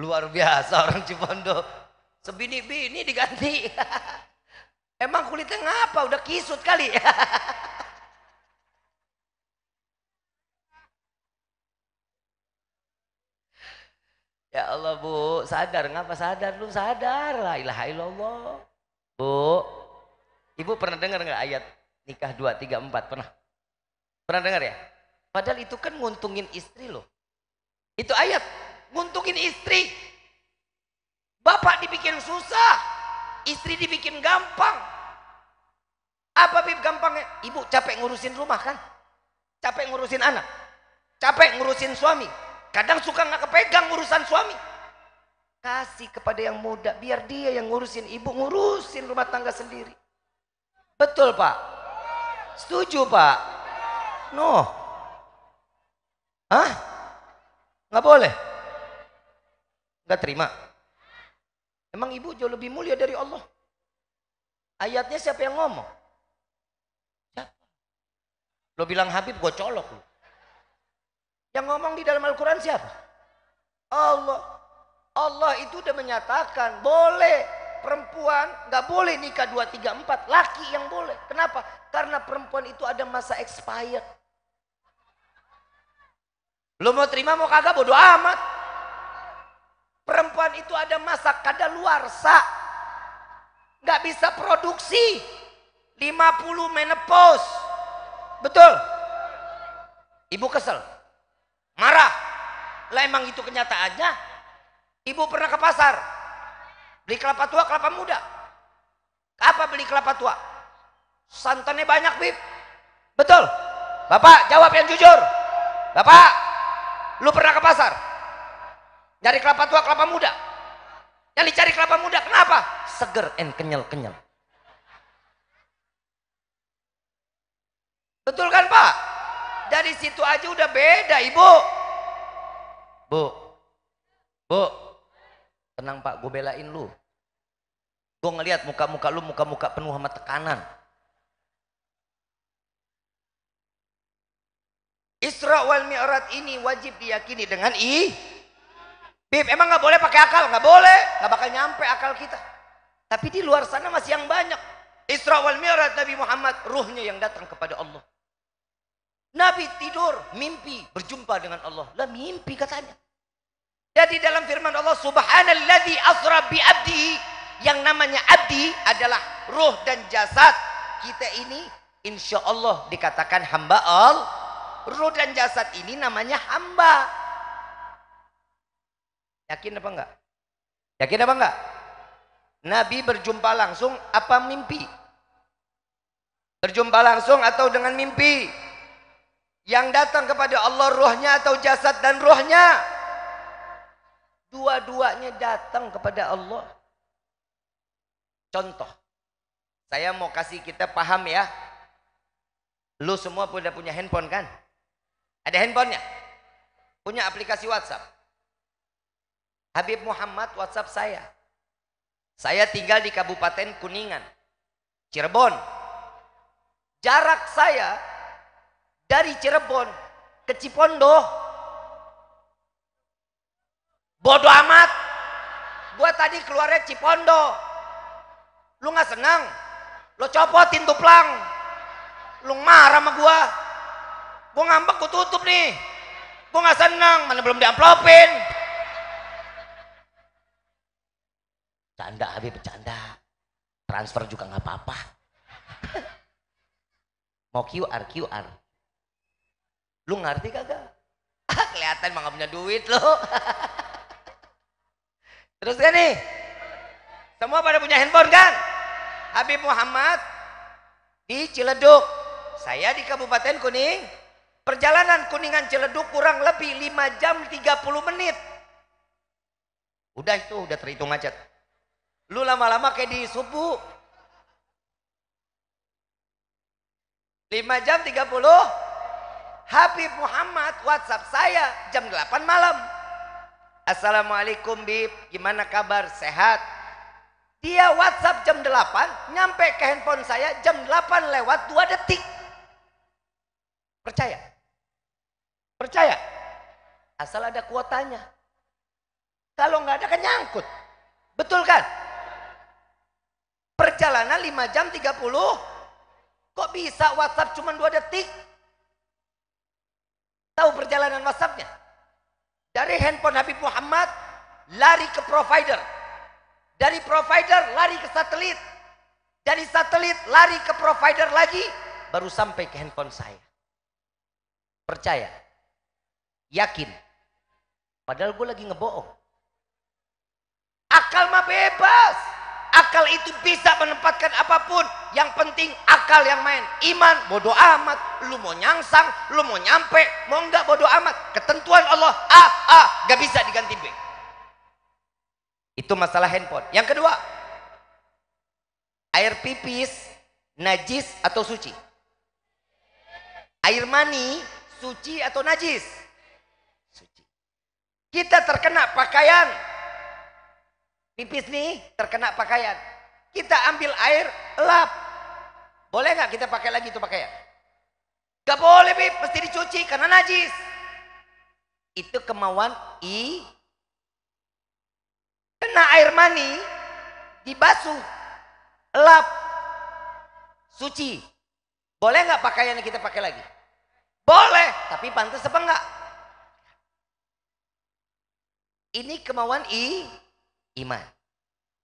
Luar biasa orang Cipondo. Sebini-bini diganti. Emang kulitnya ngapa? Udah kisut kali. ya Allah bu, sadar ngapa sadar lu sadar lah ilaha illallah. Bu, ibu pernah dengar nggak ayat nikah dua tiga empat pernah? Pernah dengar ya? Padahal itu kan nguntungin istri loh. Itu ayat Nguntungin istri. Bapak dibikin susah, istri dibikin gampang. Apa bib gampangnya? Ibu capek ngurusin rumah kan? Capek ngurusin anak, capek ngurusin suami. Kadang suka nggak kepegang urusan suami. Kasih kepada yang muda, biar dia yang ngurusin ibu, ngurusin rumah tangga sendiri. Betul pak? Setuju pak? No. Hah? Nggak boleh? Gak terima. Emang ibu jauh lebih mulia dari Allah. Ayatnya siapa yang ngomong? Siapa? Lo bilang Habib, gue colok lo. Yang ngomong di dalam Al-Quran siapa? Allah. Allah itu udah menyatakan boleh perempuan nggak boleh nikah dua tiga empat laki yang boleh. Kenapa? Karena perempuan itu ada masa expired. Lo mau terima mau kagak bodoh amat. Perempuan itu ada masa kada luar sa. Nggak bisa produksi. 50 menopause. Betul? Ibu kesel. Marah. Lah emang itu kenyataannya. Ibu pernah ke pasar. Beli kelapa tua, kelapa muda. Apa beli kelapa tua? Santannya banyak, Bib. Betul? Bapak, jawab yang jujur. Bapak, lu pernah ke pasar? Dari kelapa tua kelapa muda. Yang dicari kelapa muda, kenapa? Seger en kenyal-kenyal. Betul kan Pak? Dari situ aja udah beda Ibu. Bu. Bu. Tenang Pak, gue belain lu. Gue ngeliat muka-muka lu, muka-muka penuh sama tekanan. Isra wal Mi'raj ini wajib diyakini dengan i Bib, emang nggak boleh pakai akal? Nggak boleh, nggak bakal nyampe akal kita. Tapi di luar sana masih yang banyak. Isra wal Mi'raj Nabi Muhammad, ruhnya yang datang kepada Allah. Nabi tidur, mimpi, berjumpa dengan Allah. Lah mimpi katanya. Jadi dalam firman Allah, Subhanalladzi asra bi abdi. Yang namanya abdi adalah ruh dan jasad. Kita ini insya Allah dikatakan hamba Allah. Ruh dan jasad ini namanya hamba. Yakin apa enggak? Yakin apa enggak? Nabi berjumpa langsung apa mimpi? Berjumpa langsung atau dengan mimpi? Yang datang kepada Allah rohnya atau jasad dan rohnya, Dua-duanya datang kepada Allah. Contoh. Saya mau kasih kita paham ya. Lu semua sudah punya handphone kan? Ada handphonenya? Punya aplikasi WhatsApp? Habib Muhammad WhatsApp saya. Saya tinggal di Kabupaten Kuningan, Cirebon. Jarak saya dari Cirebon ke Cipondo bodoh amat. Gua tadi keluarnya Cipondo. Lu nggak senang? Lo copotin tuh plang. Lu marah sama gua. Gua ngambek gua tutup nih. Gua nggak senang, mana belum diamplopin. Canda Habib bercanda. Transfer juga nggak apa-apa. Mau QR QR. Lu ngerti kagak? Ah, kelihatan mah punya duit lo. Terus kan nih? Semua pada punya handphone kan? Habib Muhammad di Ciledug. Saya di Kabupaten Kuning. Perjalanan Kuningan Ciledug kurang lebih 5 jam 30 menit. Udah itu, udah terhitung macet. Lu lama-lama kayak di subuh. 5 jam 30. Habib Muhammad WhatsApp saya jam 8 malam. Assalamualaikum Bib, gimana kabar? Sehat? Dia WhatsApp jam 8, nyampe ke handphone saya jam 8 lewat 2 detik. Percaya? Percaya? Asal ada kuotanya. Kalau nggak ada kan nyangkut. Betul kan? Perjalanan 5 jam 30. Kok bisa WhatsApp cuma 2 detik? Tahu perjalanan WhatsAppnya? Dari handphone Habib Muhammad lari ke provider. Dari provider lari ke satelit. Dari satelit lari ke provider lagi baru sampai ke handphone saya. Percaya. Yakin. Padahal gue lagi ngebohong. Akal mah bebas akal itu bisa menempatkan apapun yang penting akal yang main iman bodoh amat lu mau nyangsang lu mau nyampe mau enggak bodoh amat ketentuan Allah A A gak bisa diganti B itu masalah handphone yang kedua air pipis najis atau suci air mani suci atau najis suci kita terkena pakaian Pipis nih terkena pakaian. Kita ambil air lap. Boleh nggak kita pakai lagi itu pakaian? Gak boleh, Bib. Mesti dicuci karena najis. Itu kemauan i. Kena air mani, dibasuh, lap, suci. Boleh nggak pakaian yang kita pakai lagi? Boleh, tapi pantas apa enggak? Ini kemauan i iman.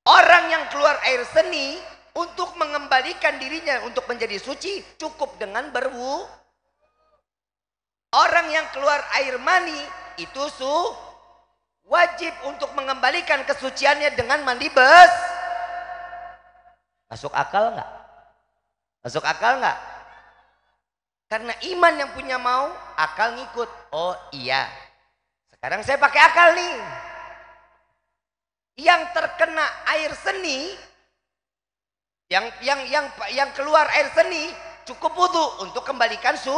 Orang yang keluar air seni untuk mengembalikan dirinya untuk menjadi suci cukup dengan berwu. Orang yang keluar air mani itu su wajib untuk mengembalikan kesuciannya dengan mandi bes. Masuk akal nggak? Masuk akal nggak? Karena iman yang punya mau, akal ngikut. Oh iya. Sekarang saya pakai akal nih yang terkena air seni yang yang yang yang keluar air seni cukup wudhu untuk kembalikan su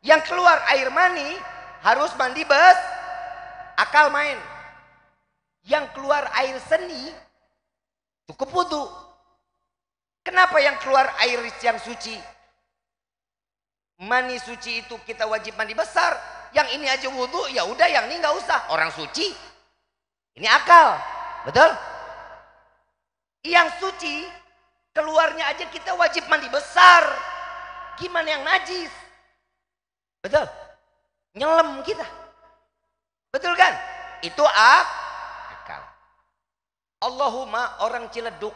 yang keluar air mani harus mandi bes akal main yang keluar air seni cukup wudhu kenapa yang keluar air yang suci mani suci itu kita wajib mandi besar yang ini aja wudhu ya udah yang ini nggak usah orang suci ini akal Betul? Yang suci keluarnya aja kita wajib mandi besar. Gimana yang najis? Betul? Nyelem kita. Betul kan? Itu ak akal. Allahumma orang Ciledug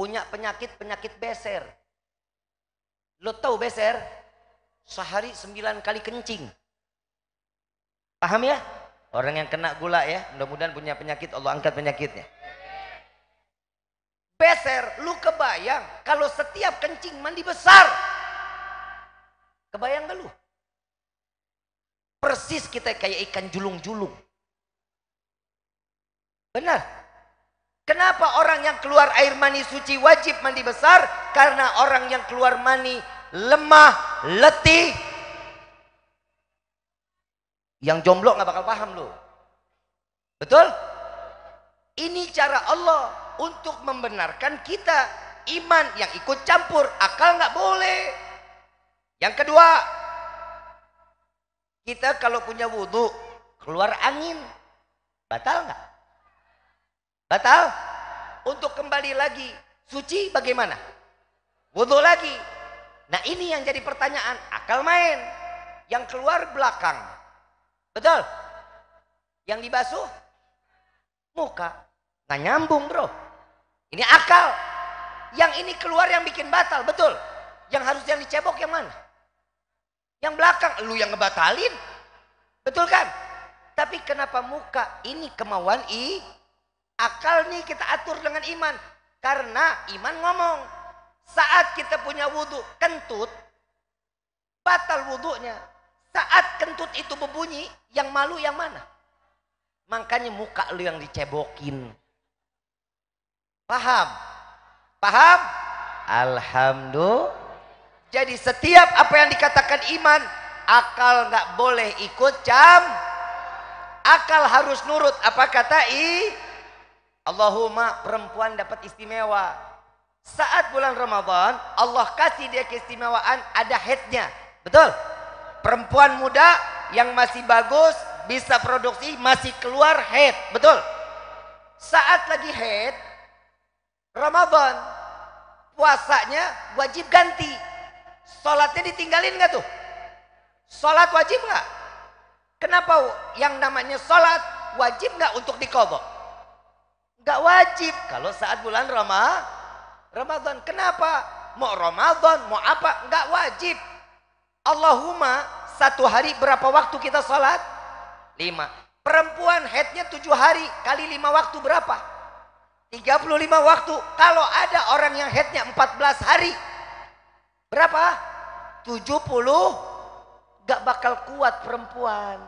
punya penyakit-penyakit beser. Lo tahu beser? Sehari sembilan kali kencing. Paham ya? Orang yang kena gula ya, mudah-mudahan punya penyakit, Allah angkat penyakitnya. Beser, lu kebayang kalau setiap kencing mandi besar. Kebayang gak lu? Persis kita kayak ikan julung-julung. Benar. Kenapa orang yang keluar air mani suci wajib mandi besar? Karena orang yang keluar mani lemah, letih, yang jomblo nggak bakal paham lo, Betul? Ini cara Allah untuk membenarkan kita iman yang ikut campur akal nggak boleh. Yang kedua, kita kalau punya wudhu keluar angin batal nggak? Batal? Untuk kembali lagi suci bagaimana? Wudhu lagi. Nah ini yang jadi pertanyaan akal main yang keluar belakang Betul? Yang dibasuh muka. Nggak nyambung bro. Ini akal. Yang ini keluar yang bikin batal, betul. Yang harus yang dicebok yang mana? Yang belakang, lu yang ngebatalin. Betul kan? Tapi kenapa muka? Ini kemauan i akal nih kita atur dengan iman. Karena iman ngomong. Saat kita punya wudhu kentut, batal wudhunya. Saat kentut itu berbunyi, yang malu yang mana? Makanya muka lu yang dicebokin. Paham? Paham? Alhamdulillah. Jadi setiap apa yang dikatakan iman, akal nggak boleh ikut cam. Akal harus nurut apa kata i? Allahumma perempuan dapat istimewa. Saat bulan Ramadan, Allah kasih dia keistimewaan ada headnya. Betul? perempuan muda yang masih bagus bisa produksi masih keluar head betul saat lagi head Ramadan puasanya wajib ganti sholatnya ditinggalin nggak tuh sholat wajib nggak kenapa yang namanya sholat wajib nggak untuk dikobok nggak wajib kalau saat bulan Ramadan Ramadan kenapa mau Ramadan mau apa nggak wajib Allahumma satu hari berapa waktu kita sholat? Lima. Perempuan headnya tujuh hari kali lima waktu berapa? 35 waktu. Kalau ada orang yang headnya 14 hari, berapa? 70 gak bakal kuat perempuan.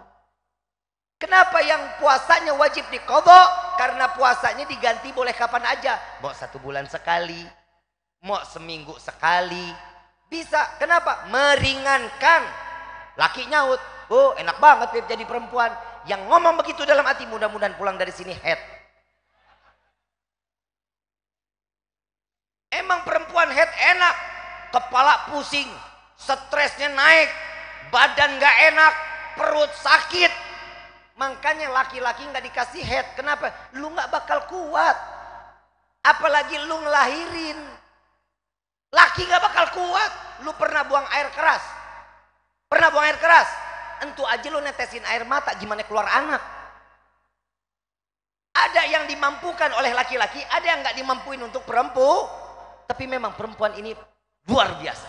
Kenapa yang puasanya wajib dikodok? Karena puasanya diganti boleh kapan aja. Mau satu bulan sekali, mau seminggu sekali, bisa. Kenapa? Meringankan. Laki nyaut. Oh enak banget Beb jadi perempuan. Yang ngomong begitu dalam hati mudah-mudahan pulang dari sini head. Emang perempuan head enak. Kepala pusing. Stresnya naik. Badan gak enak. Perut sakit. Makanya laki-laki gak dikasih head. Kenapa? Lu gak bakal kuat. Apalagi lu ngelahirin. Laki gak bakal kuat. Lu pernah buang air keras? Pernah buang air keras? Entu aja lu netesin air mata gimana keluar anak. Ada yang dimampukan oleh laki-laki, ada yang gak dimampuin untuk perempuan. Tapi memang perempuan ini luar biasa.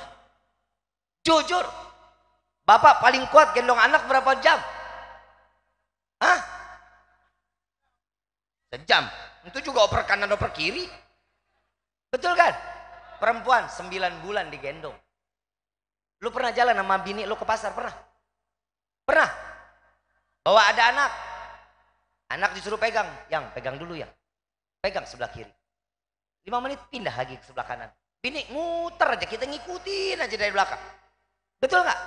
Jujur, bapak paling kuat gendong anak berapa jam? Hah? Sejam. Itu juga oper kanan, oper kiri. Betul kan? perempuan sembilan bulan digendong. Lu pernah jalan sama bini lu ke pasar? Pernah? Pernah? Bawa ada anak. Anak disuruh pegang. Yang, pegang dulu ya. Pegang sebelah kiri. Lima menit pindah lagi ke sebelah kanan. Bini muter aja, kita ngikutin aja dari belakang. Betul nggak?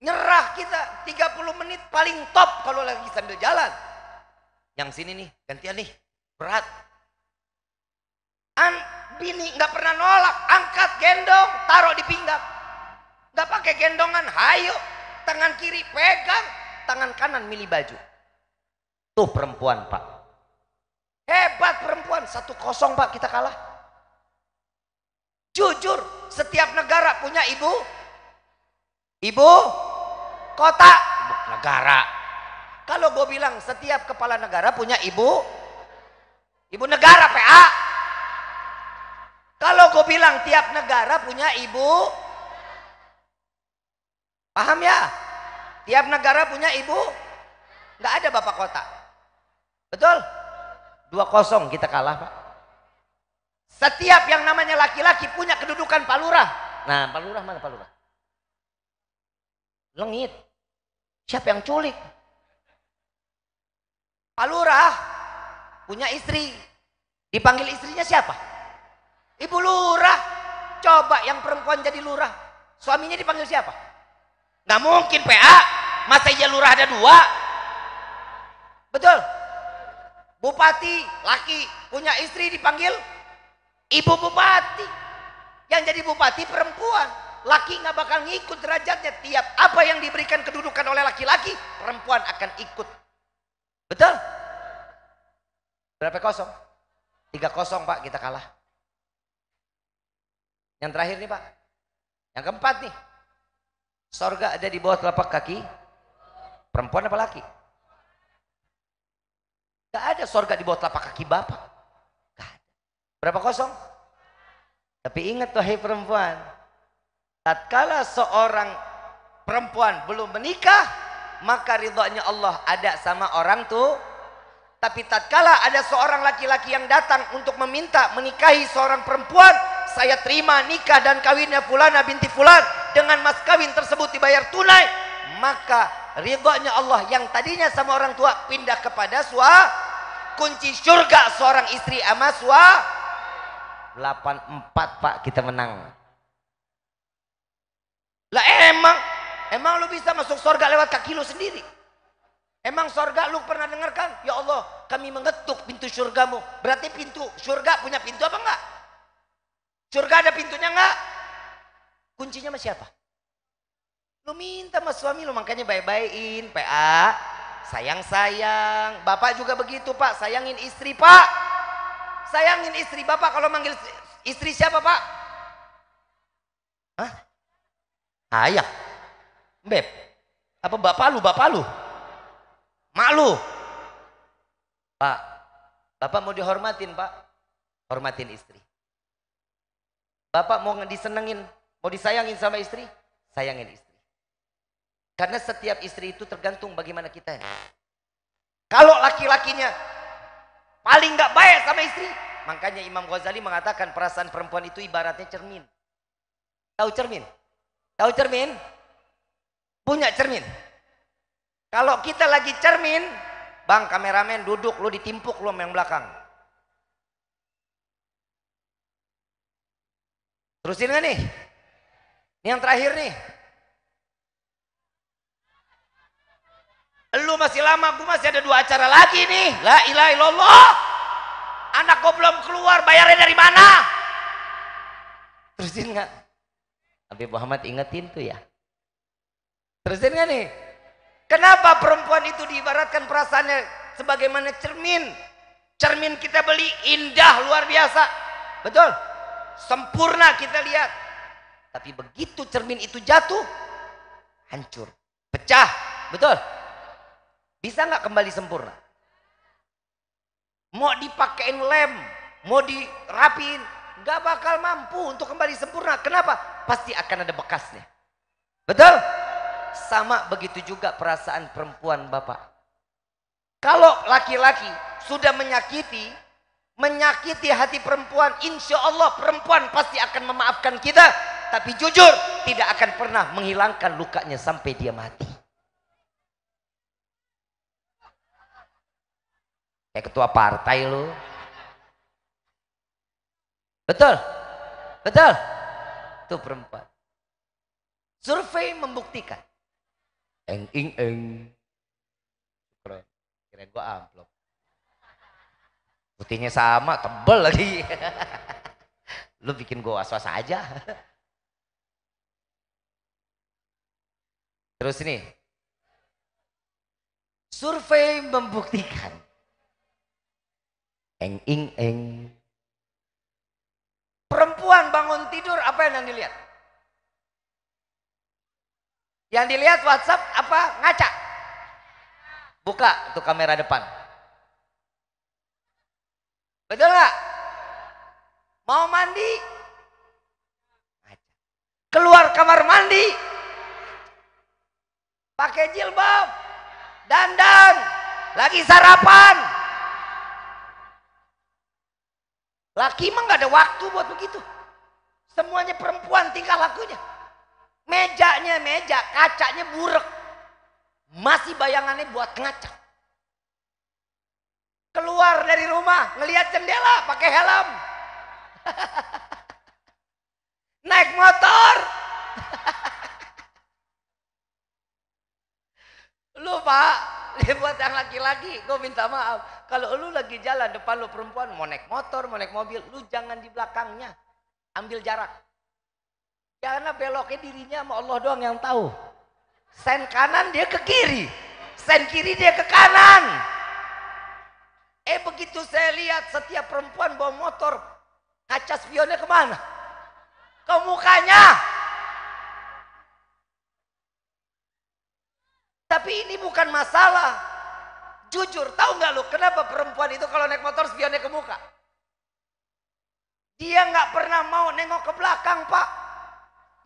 Nyerah kita 30 menit paling top kalau lagi sambil jalan. Yang sini nih, gantian nih, berat. An Bini nggak pernah nolak, angkat gendong, taruh di pinggang. Nggak pakai gendongan, hayo. Tangan kiri pegang, tangan kanan milih baju. Tuh perempuan pak. Hebat perempuan, satu kosong pak kita kalah. Jujur, setiap negara punya ibu, ibu, kota, negara. Kalau gue bilang setiap kepala negara punya ibu, ibu negara PA, kalau kau bilang tiap negara punya ibu, paham ya? Tiap negara punya ibu, nggak ada bapak kota. Betul? Dua kosong kita kalah pak. Setiap yang namanya laki-laki punya kedudukan palura. Nah palura mana palura? Lengit. Siapa yang culik? Palura punya istri. Dipanggil istrinya siapa? Ibu lurah. Coba yang perempuan jadi lurah. Suaminya dipanggil siapa? Nggak mungkin PA. Masa iya lurah ada dua? Betul. Bupati, laki, punya istri dipanggil ibu bupati. Yang jadi bupati perempuan. Laki nggak bakal ngikut derajatnya. Tiap apa yang diberikan kedudukan oleh laki-laki, perempuan akan ikut. Betul? Berapa kosong? Tiga kosong pak, kita kalah. Yang terakhir nih Pak. Yang keempat nih. Sorga ada di bawah telapak kaki. Perempuan apa laki? Gak ada sorga di bawah telapak kaki Bapak. Berapa kosong? Tapi ingat tuh hei perempuan. Tatkala seorang perempuan belum menikah, maka ridhonya Allah ada sama orang tuh. Tapi tatkala ada seorang laki-laki yang datang untuk meminta menikahi seorang perempuan, saya terima nikah dan kawinnya fulana binti fulan dengan mas kawin tersebut dibayar tunai maka ridhonya Allah yang tadinya sama orang tua pindah kepada sua kunci surga seorang istri ama sua 84 pak kita menang lah emang emang lu bisa masuk surga lewat kaki lu sendiri Emang surga lu pernah dengarkan? Ya Allah, kami mengetuk pintu surgamu. Berarti pintu surga punya pintu apa enggak? Surga ada pintunya enggak? Kuncinya sama siapa? Lu minta sama suami lu makanya baik-baikin PA, sayang-sayang. Bapak juga begitu pak, sayangin istri pak. Sayangin istri bapak kalau manggil istri siapa pak? Hah? Ayah? Beb? Apa bapak lu, bapak lu? Mak lu? Pak, bapak mau dihormatin pak? Hormatin istri. Bapak mau disenengin, mau disayangin sama istri, sayangin istri. Karena setiap istri itu tergantung bagaimana kita. Kalau laki-lakinya paling nggak baik sama istri, makanya Imam Ghazali mengatakan perasaan perempuan itu ibaratnya cermin. Tahu cermin? Tahu cermin? Punya cermin. Kalau kita lagi cermin, bang kameramen duduk, lo ditimpuk lu yang belakang. Terusin gak nih? Ini yang terakhir nih. Lu masih lama, gue masih ada dua acara lagi nih. La ilaha illallah. Anak gue belum keluar, bayarnya dari mana? Terusin gak? Tapi Muhammad ingetin tuh ya. Terusin gak nih? Kenapa perempuan itu diibaratkan perasaannya sebagaimana cermin? Cermin kita beli indah luar biasa. Betul? sempurna kita lihat. Tapi begitu cermin itu jatuh, hancur, pecah, betul? Bisa nggak kembali sempurna? Mau dipakein lem, mau dirapiin, nggak bakal mampu untuk kembali sempurna. Kenapa? Pasti akan ada bekasnya. Betul? Sama begitu juga perasaan perempuan bapak. Kalau laki-laki sudah menyakiti, menyakiti hati perempuan, insya Allah perempuan pasti akan memaafkan kita. Tapi jujur, tidak akan pernah menghilangkan lukanya sampai dia mati. Kayak ketua partai lo. Betul? Betul? Itu perempuan. Survei membuktikan. Eng, ing, eng. Keren. Keren gua amplop. Putihnya sama, tebel lagi. Lu bikin gua was-was aja. Terus ini Survei membuktikan. Eng ing eng. Perempuan bangun tidur apa yang dilihat? Yang dilihat WhatsApp apa ngaca? Buka untuk kamera depan. Betul nggak? Mau mandi? Keluar kamar mandi? Pakai jilbab? Dandan? Lagi sarapan? Laki mah gak ada waktu buat begitu. Semuanya perempuan tingkah lakunya. Mejanya meja, kacanya burek. Masih bayangannya buat ngacak. Keluar dari rumah, ngelihat jendela pakai helm. Naik motor. lu pak, buat yang laki-laki, gue minta maaf. Kalau lu lagi jalan depan lu perempuan, mau naik motor, mau naik mobil, lu jangan di belakangnya. Ambil jarak. Karena beloknya dirinya sama Allah doang yang tahu. Sen kanan dia ke kiri. Sen kiri dia ke kanan itu saya lihat setiap perempuan bawa motor, kaca spionnya kemana? Ke mukanya. Tapi ini bukan masalah. Jujur, tahu nggak lu kenapa perempuan itu kalau naik motor spionnya ke muka? Dia nggak pernah mau nengok ke belakang, Pak.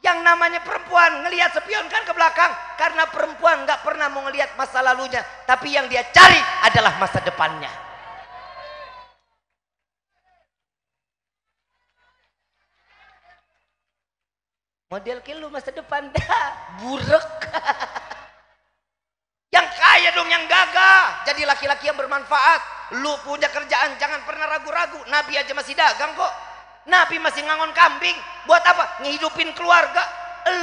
Yang namanya perempuan ngelihat spion kan ke belakang karena perempuan nggak pernah mau ngelihat masa lalunya, tapi yang dia cari adalah masa depannya. model kilu masa depan dah buruk yang kaya dong yang gagah jadi laki-laki yang bermanfaat lu punya kerjaan jangan pernah ragu-ragu nabi aja masih dagang kok nabi masih ngangon kambing buat apa ngehidupin keluarga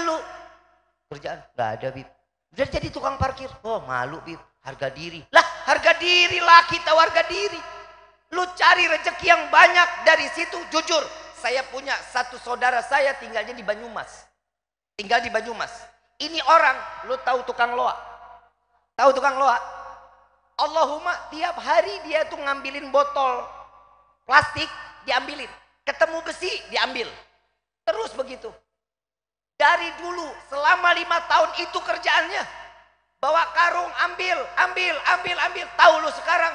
lu kerjaan nggak ada bib udah jadi tukang parkir oh malu bib harga diri lah harga diri lah kita warga diri lu cari rezeki yang banyak dari situ jujur saya punya satu saudara saya tinggalnya di Banyumas. Tinggal di Banyumas. Ini orang, lu tahu tukang loa? Tahu tukang loa? Allahumma tiap hari dia tuh ngambilin botol plastik, diambilin. Ketemu besi, diambil. Terus begitu. Dari dulu, selama lima tahun itu kerjaannya. Bawa karung, ambil, ambil, ambil, ambil. Tahu lu sekarang,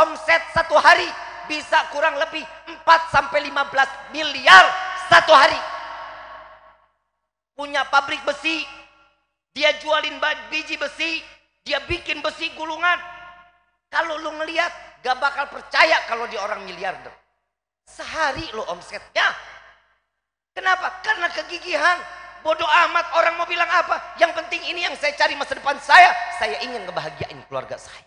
omset satu hari bisa kurang lebih 4 sampai 15 miliar satu hari. Punya pabrik besi, dia jualin biji besi, dia bikin besi gulungan. Kalau lu ngeliat, gak bakal percaya kalau dia orang miliarder. Sehari lo omsetnya. Kenapa? Karena kegigihan. Bodoh amat orang mau bilang apa. Yang penting ini yang saya cari masa depan saya. Saya ingin ngebahagiain keluarga saya.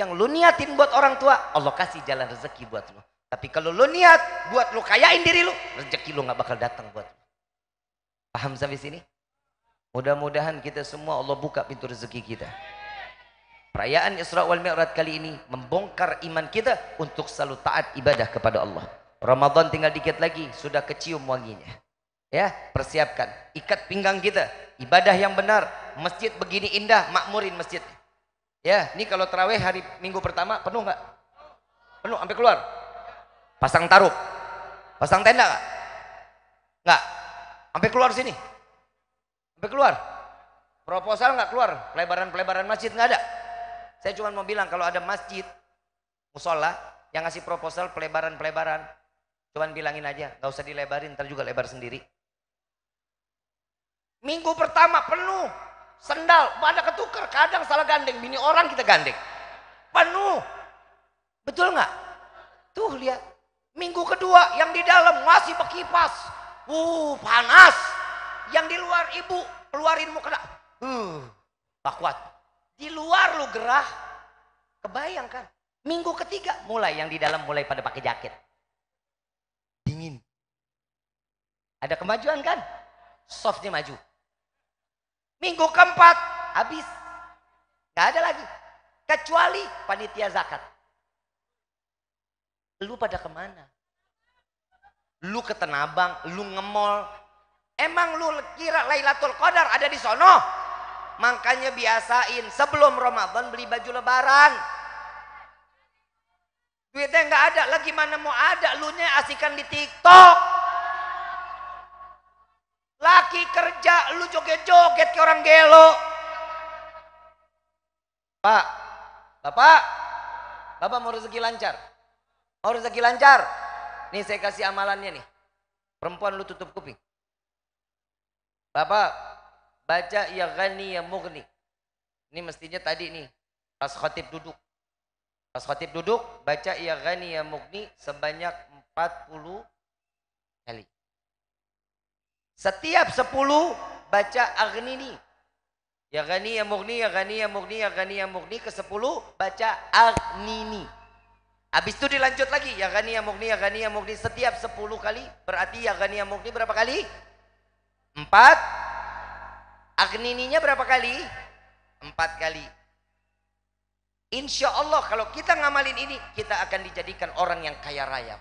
Yang lu niatin buat orang tua, Allah kasih jalan rezeki buat lu. Tapi kalau lu niat buat lu kayain diri lu, rezeki lu nggak bakal datang buat lu. Paham sampai sini? Mudah-mudahan kita semua Allah buka pintu rezeki kita. Perayaan Isra wal Mi'raj kali ini membongkar iman kita untuk selalu taat ibadah kepada Allah. Ramadan tinggal dikit lagi, sudah kecium wanginya. Ya, persiapkan, ikat pinggang kita, ibadah yang benar, masjid begini indah, makmurin masjidnya. Ya, ini kalau terawih hari minggu pertama penuh nggak? Penuh, sampai keluar. Pasang taruh, pasang tenda nggak? Nggak, sampai keluar sini, sampai keluar. Proposal nggak keluar, pelebaran-pelebaran masjid nggak ada. Saya cuma mau bilang kalau ada masjid, musola yang ngasih proposal pelebaran-pelebaran, cuma bilangin aja, nggak usah dilebarin, ntar juga lebar sendiri. Minggu pertama penuh, Sendal, pada ketuker kadang salah gandeng, bini orang kita gandeng. Penuh. Betul nggak? Tuh lihat. Minggu kedua yang di dalam masih berkipas. Uh, panas. Yang di luar ibu keluarin mukena uh tak kuat Di luar lu gerah. Kebayang kan? Minggu ketiga mulai yang di dalam mulai pada pakai jaket. Dingin. Ada kemajuan kan? Softnya maju. Minggu keempat habis. Gak ada lagi. Kecuali panitia zakat. Lu pada kemana? Lu ke Tenabang, lu ngemol. Emang lu kira Lailatul Qadar ada di sono? Makanya biasain sebelum Ramadan beli baju lebaran. Duitnya nggak ada, lagi mana mau ada, lu nya asikan di TikTok. Laki kerja, lu joget-joget ke orang gelo. Pak, Bapak, Bapak mau rezeki lancar. Mau rezeki lancar. Nih saya kasih amalannya nih. Perempuan lu tutup kuping. Bapak, baca ya ghani ya mughni. Ini mestinya tadi nih, pas khotib duduk. Pas khotib duduk, baca ya ghani ya mughni sebanyak 40 kali. Setiap sepuluh baca agni ni. Ya gani Ya Mughni, Ya gani Ya Mughni, Ya gani Ya Mughni. Ke sepuluh baca agni ni. abis itu dilanjut lagi. Ya gani Ya Mughni, Ya gani Ya Mughni. Setiap sepuluh kali. Berarti Ya gani Ya Mughni berapa kali? Empat. agni nya berapa kali? Empat kali. Insya Allah kalau kita ngamalin ini, kita akan dijadikan orang yang kaya raya.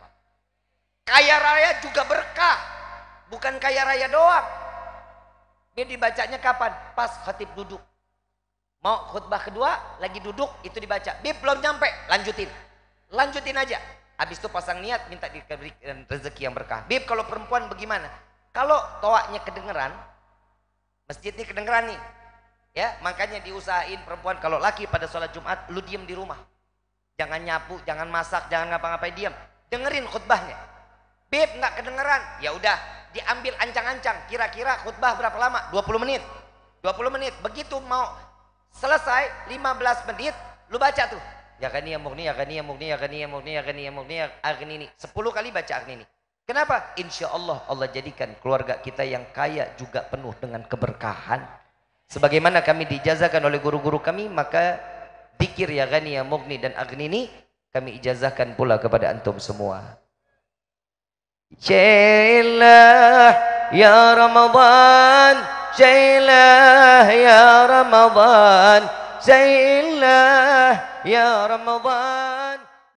Kaya raya juga berkah. Bukan kaya raya doang. Dia dibacanya kapan? Pas khatib duduk. Mau khutbah kedua, lagi duduk, itu dibaca. Bib belum nyampe, lanjutin. Lanjutin aja. Habis itu pasang niat, minta diberikan rezeki yang berkah. Bib kalau perempuan bagaimana? Kalau toaknya kedengeran, masjidnya kedengeran nih. Ya, makanya diusahain perempuan kalau laki pada sholat Jumat, lu diem di rumah. Jangan nyapu, jangan masak, jangan ngapa-ngapain diem. Dengerin khutbahnya. Pip nggak kedengeran. Ya udah, diambil ancang-ancang. Kira-kira khutbah berapa lama? 20 menit. 20 menit. Begitu mau selesai 15 menit, lu baca tuh. Ya gani kan ya murni, ya gani kan ya murni, ya gani kan ya murni, ya gani ya murni, ya ini. 10 kali baca Agni ini. Kenapa? Insya Allah Allah jadikan keluarga kita yang kaya juga penuh dengan keberkahan. Sebagaimana kami dijazakan oleh guru-guru kami, maka dikir ya gani ya Murni dan Agni ini kami ijazahkan pula kepada antum semua. شيله يا رمضان شيله يا رمضان شيله يا رمضان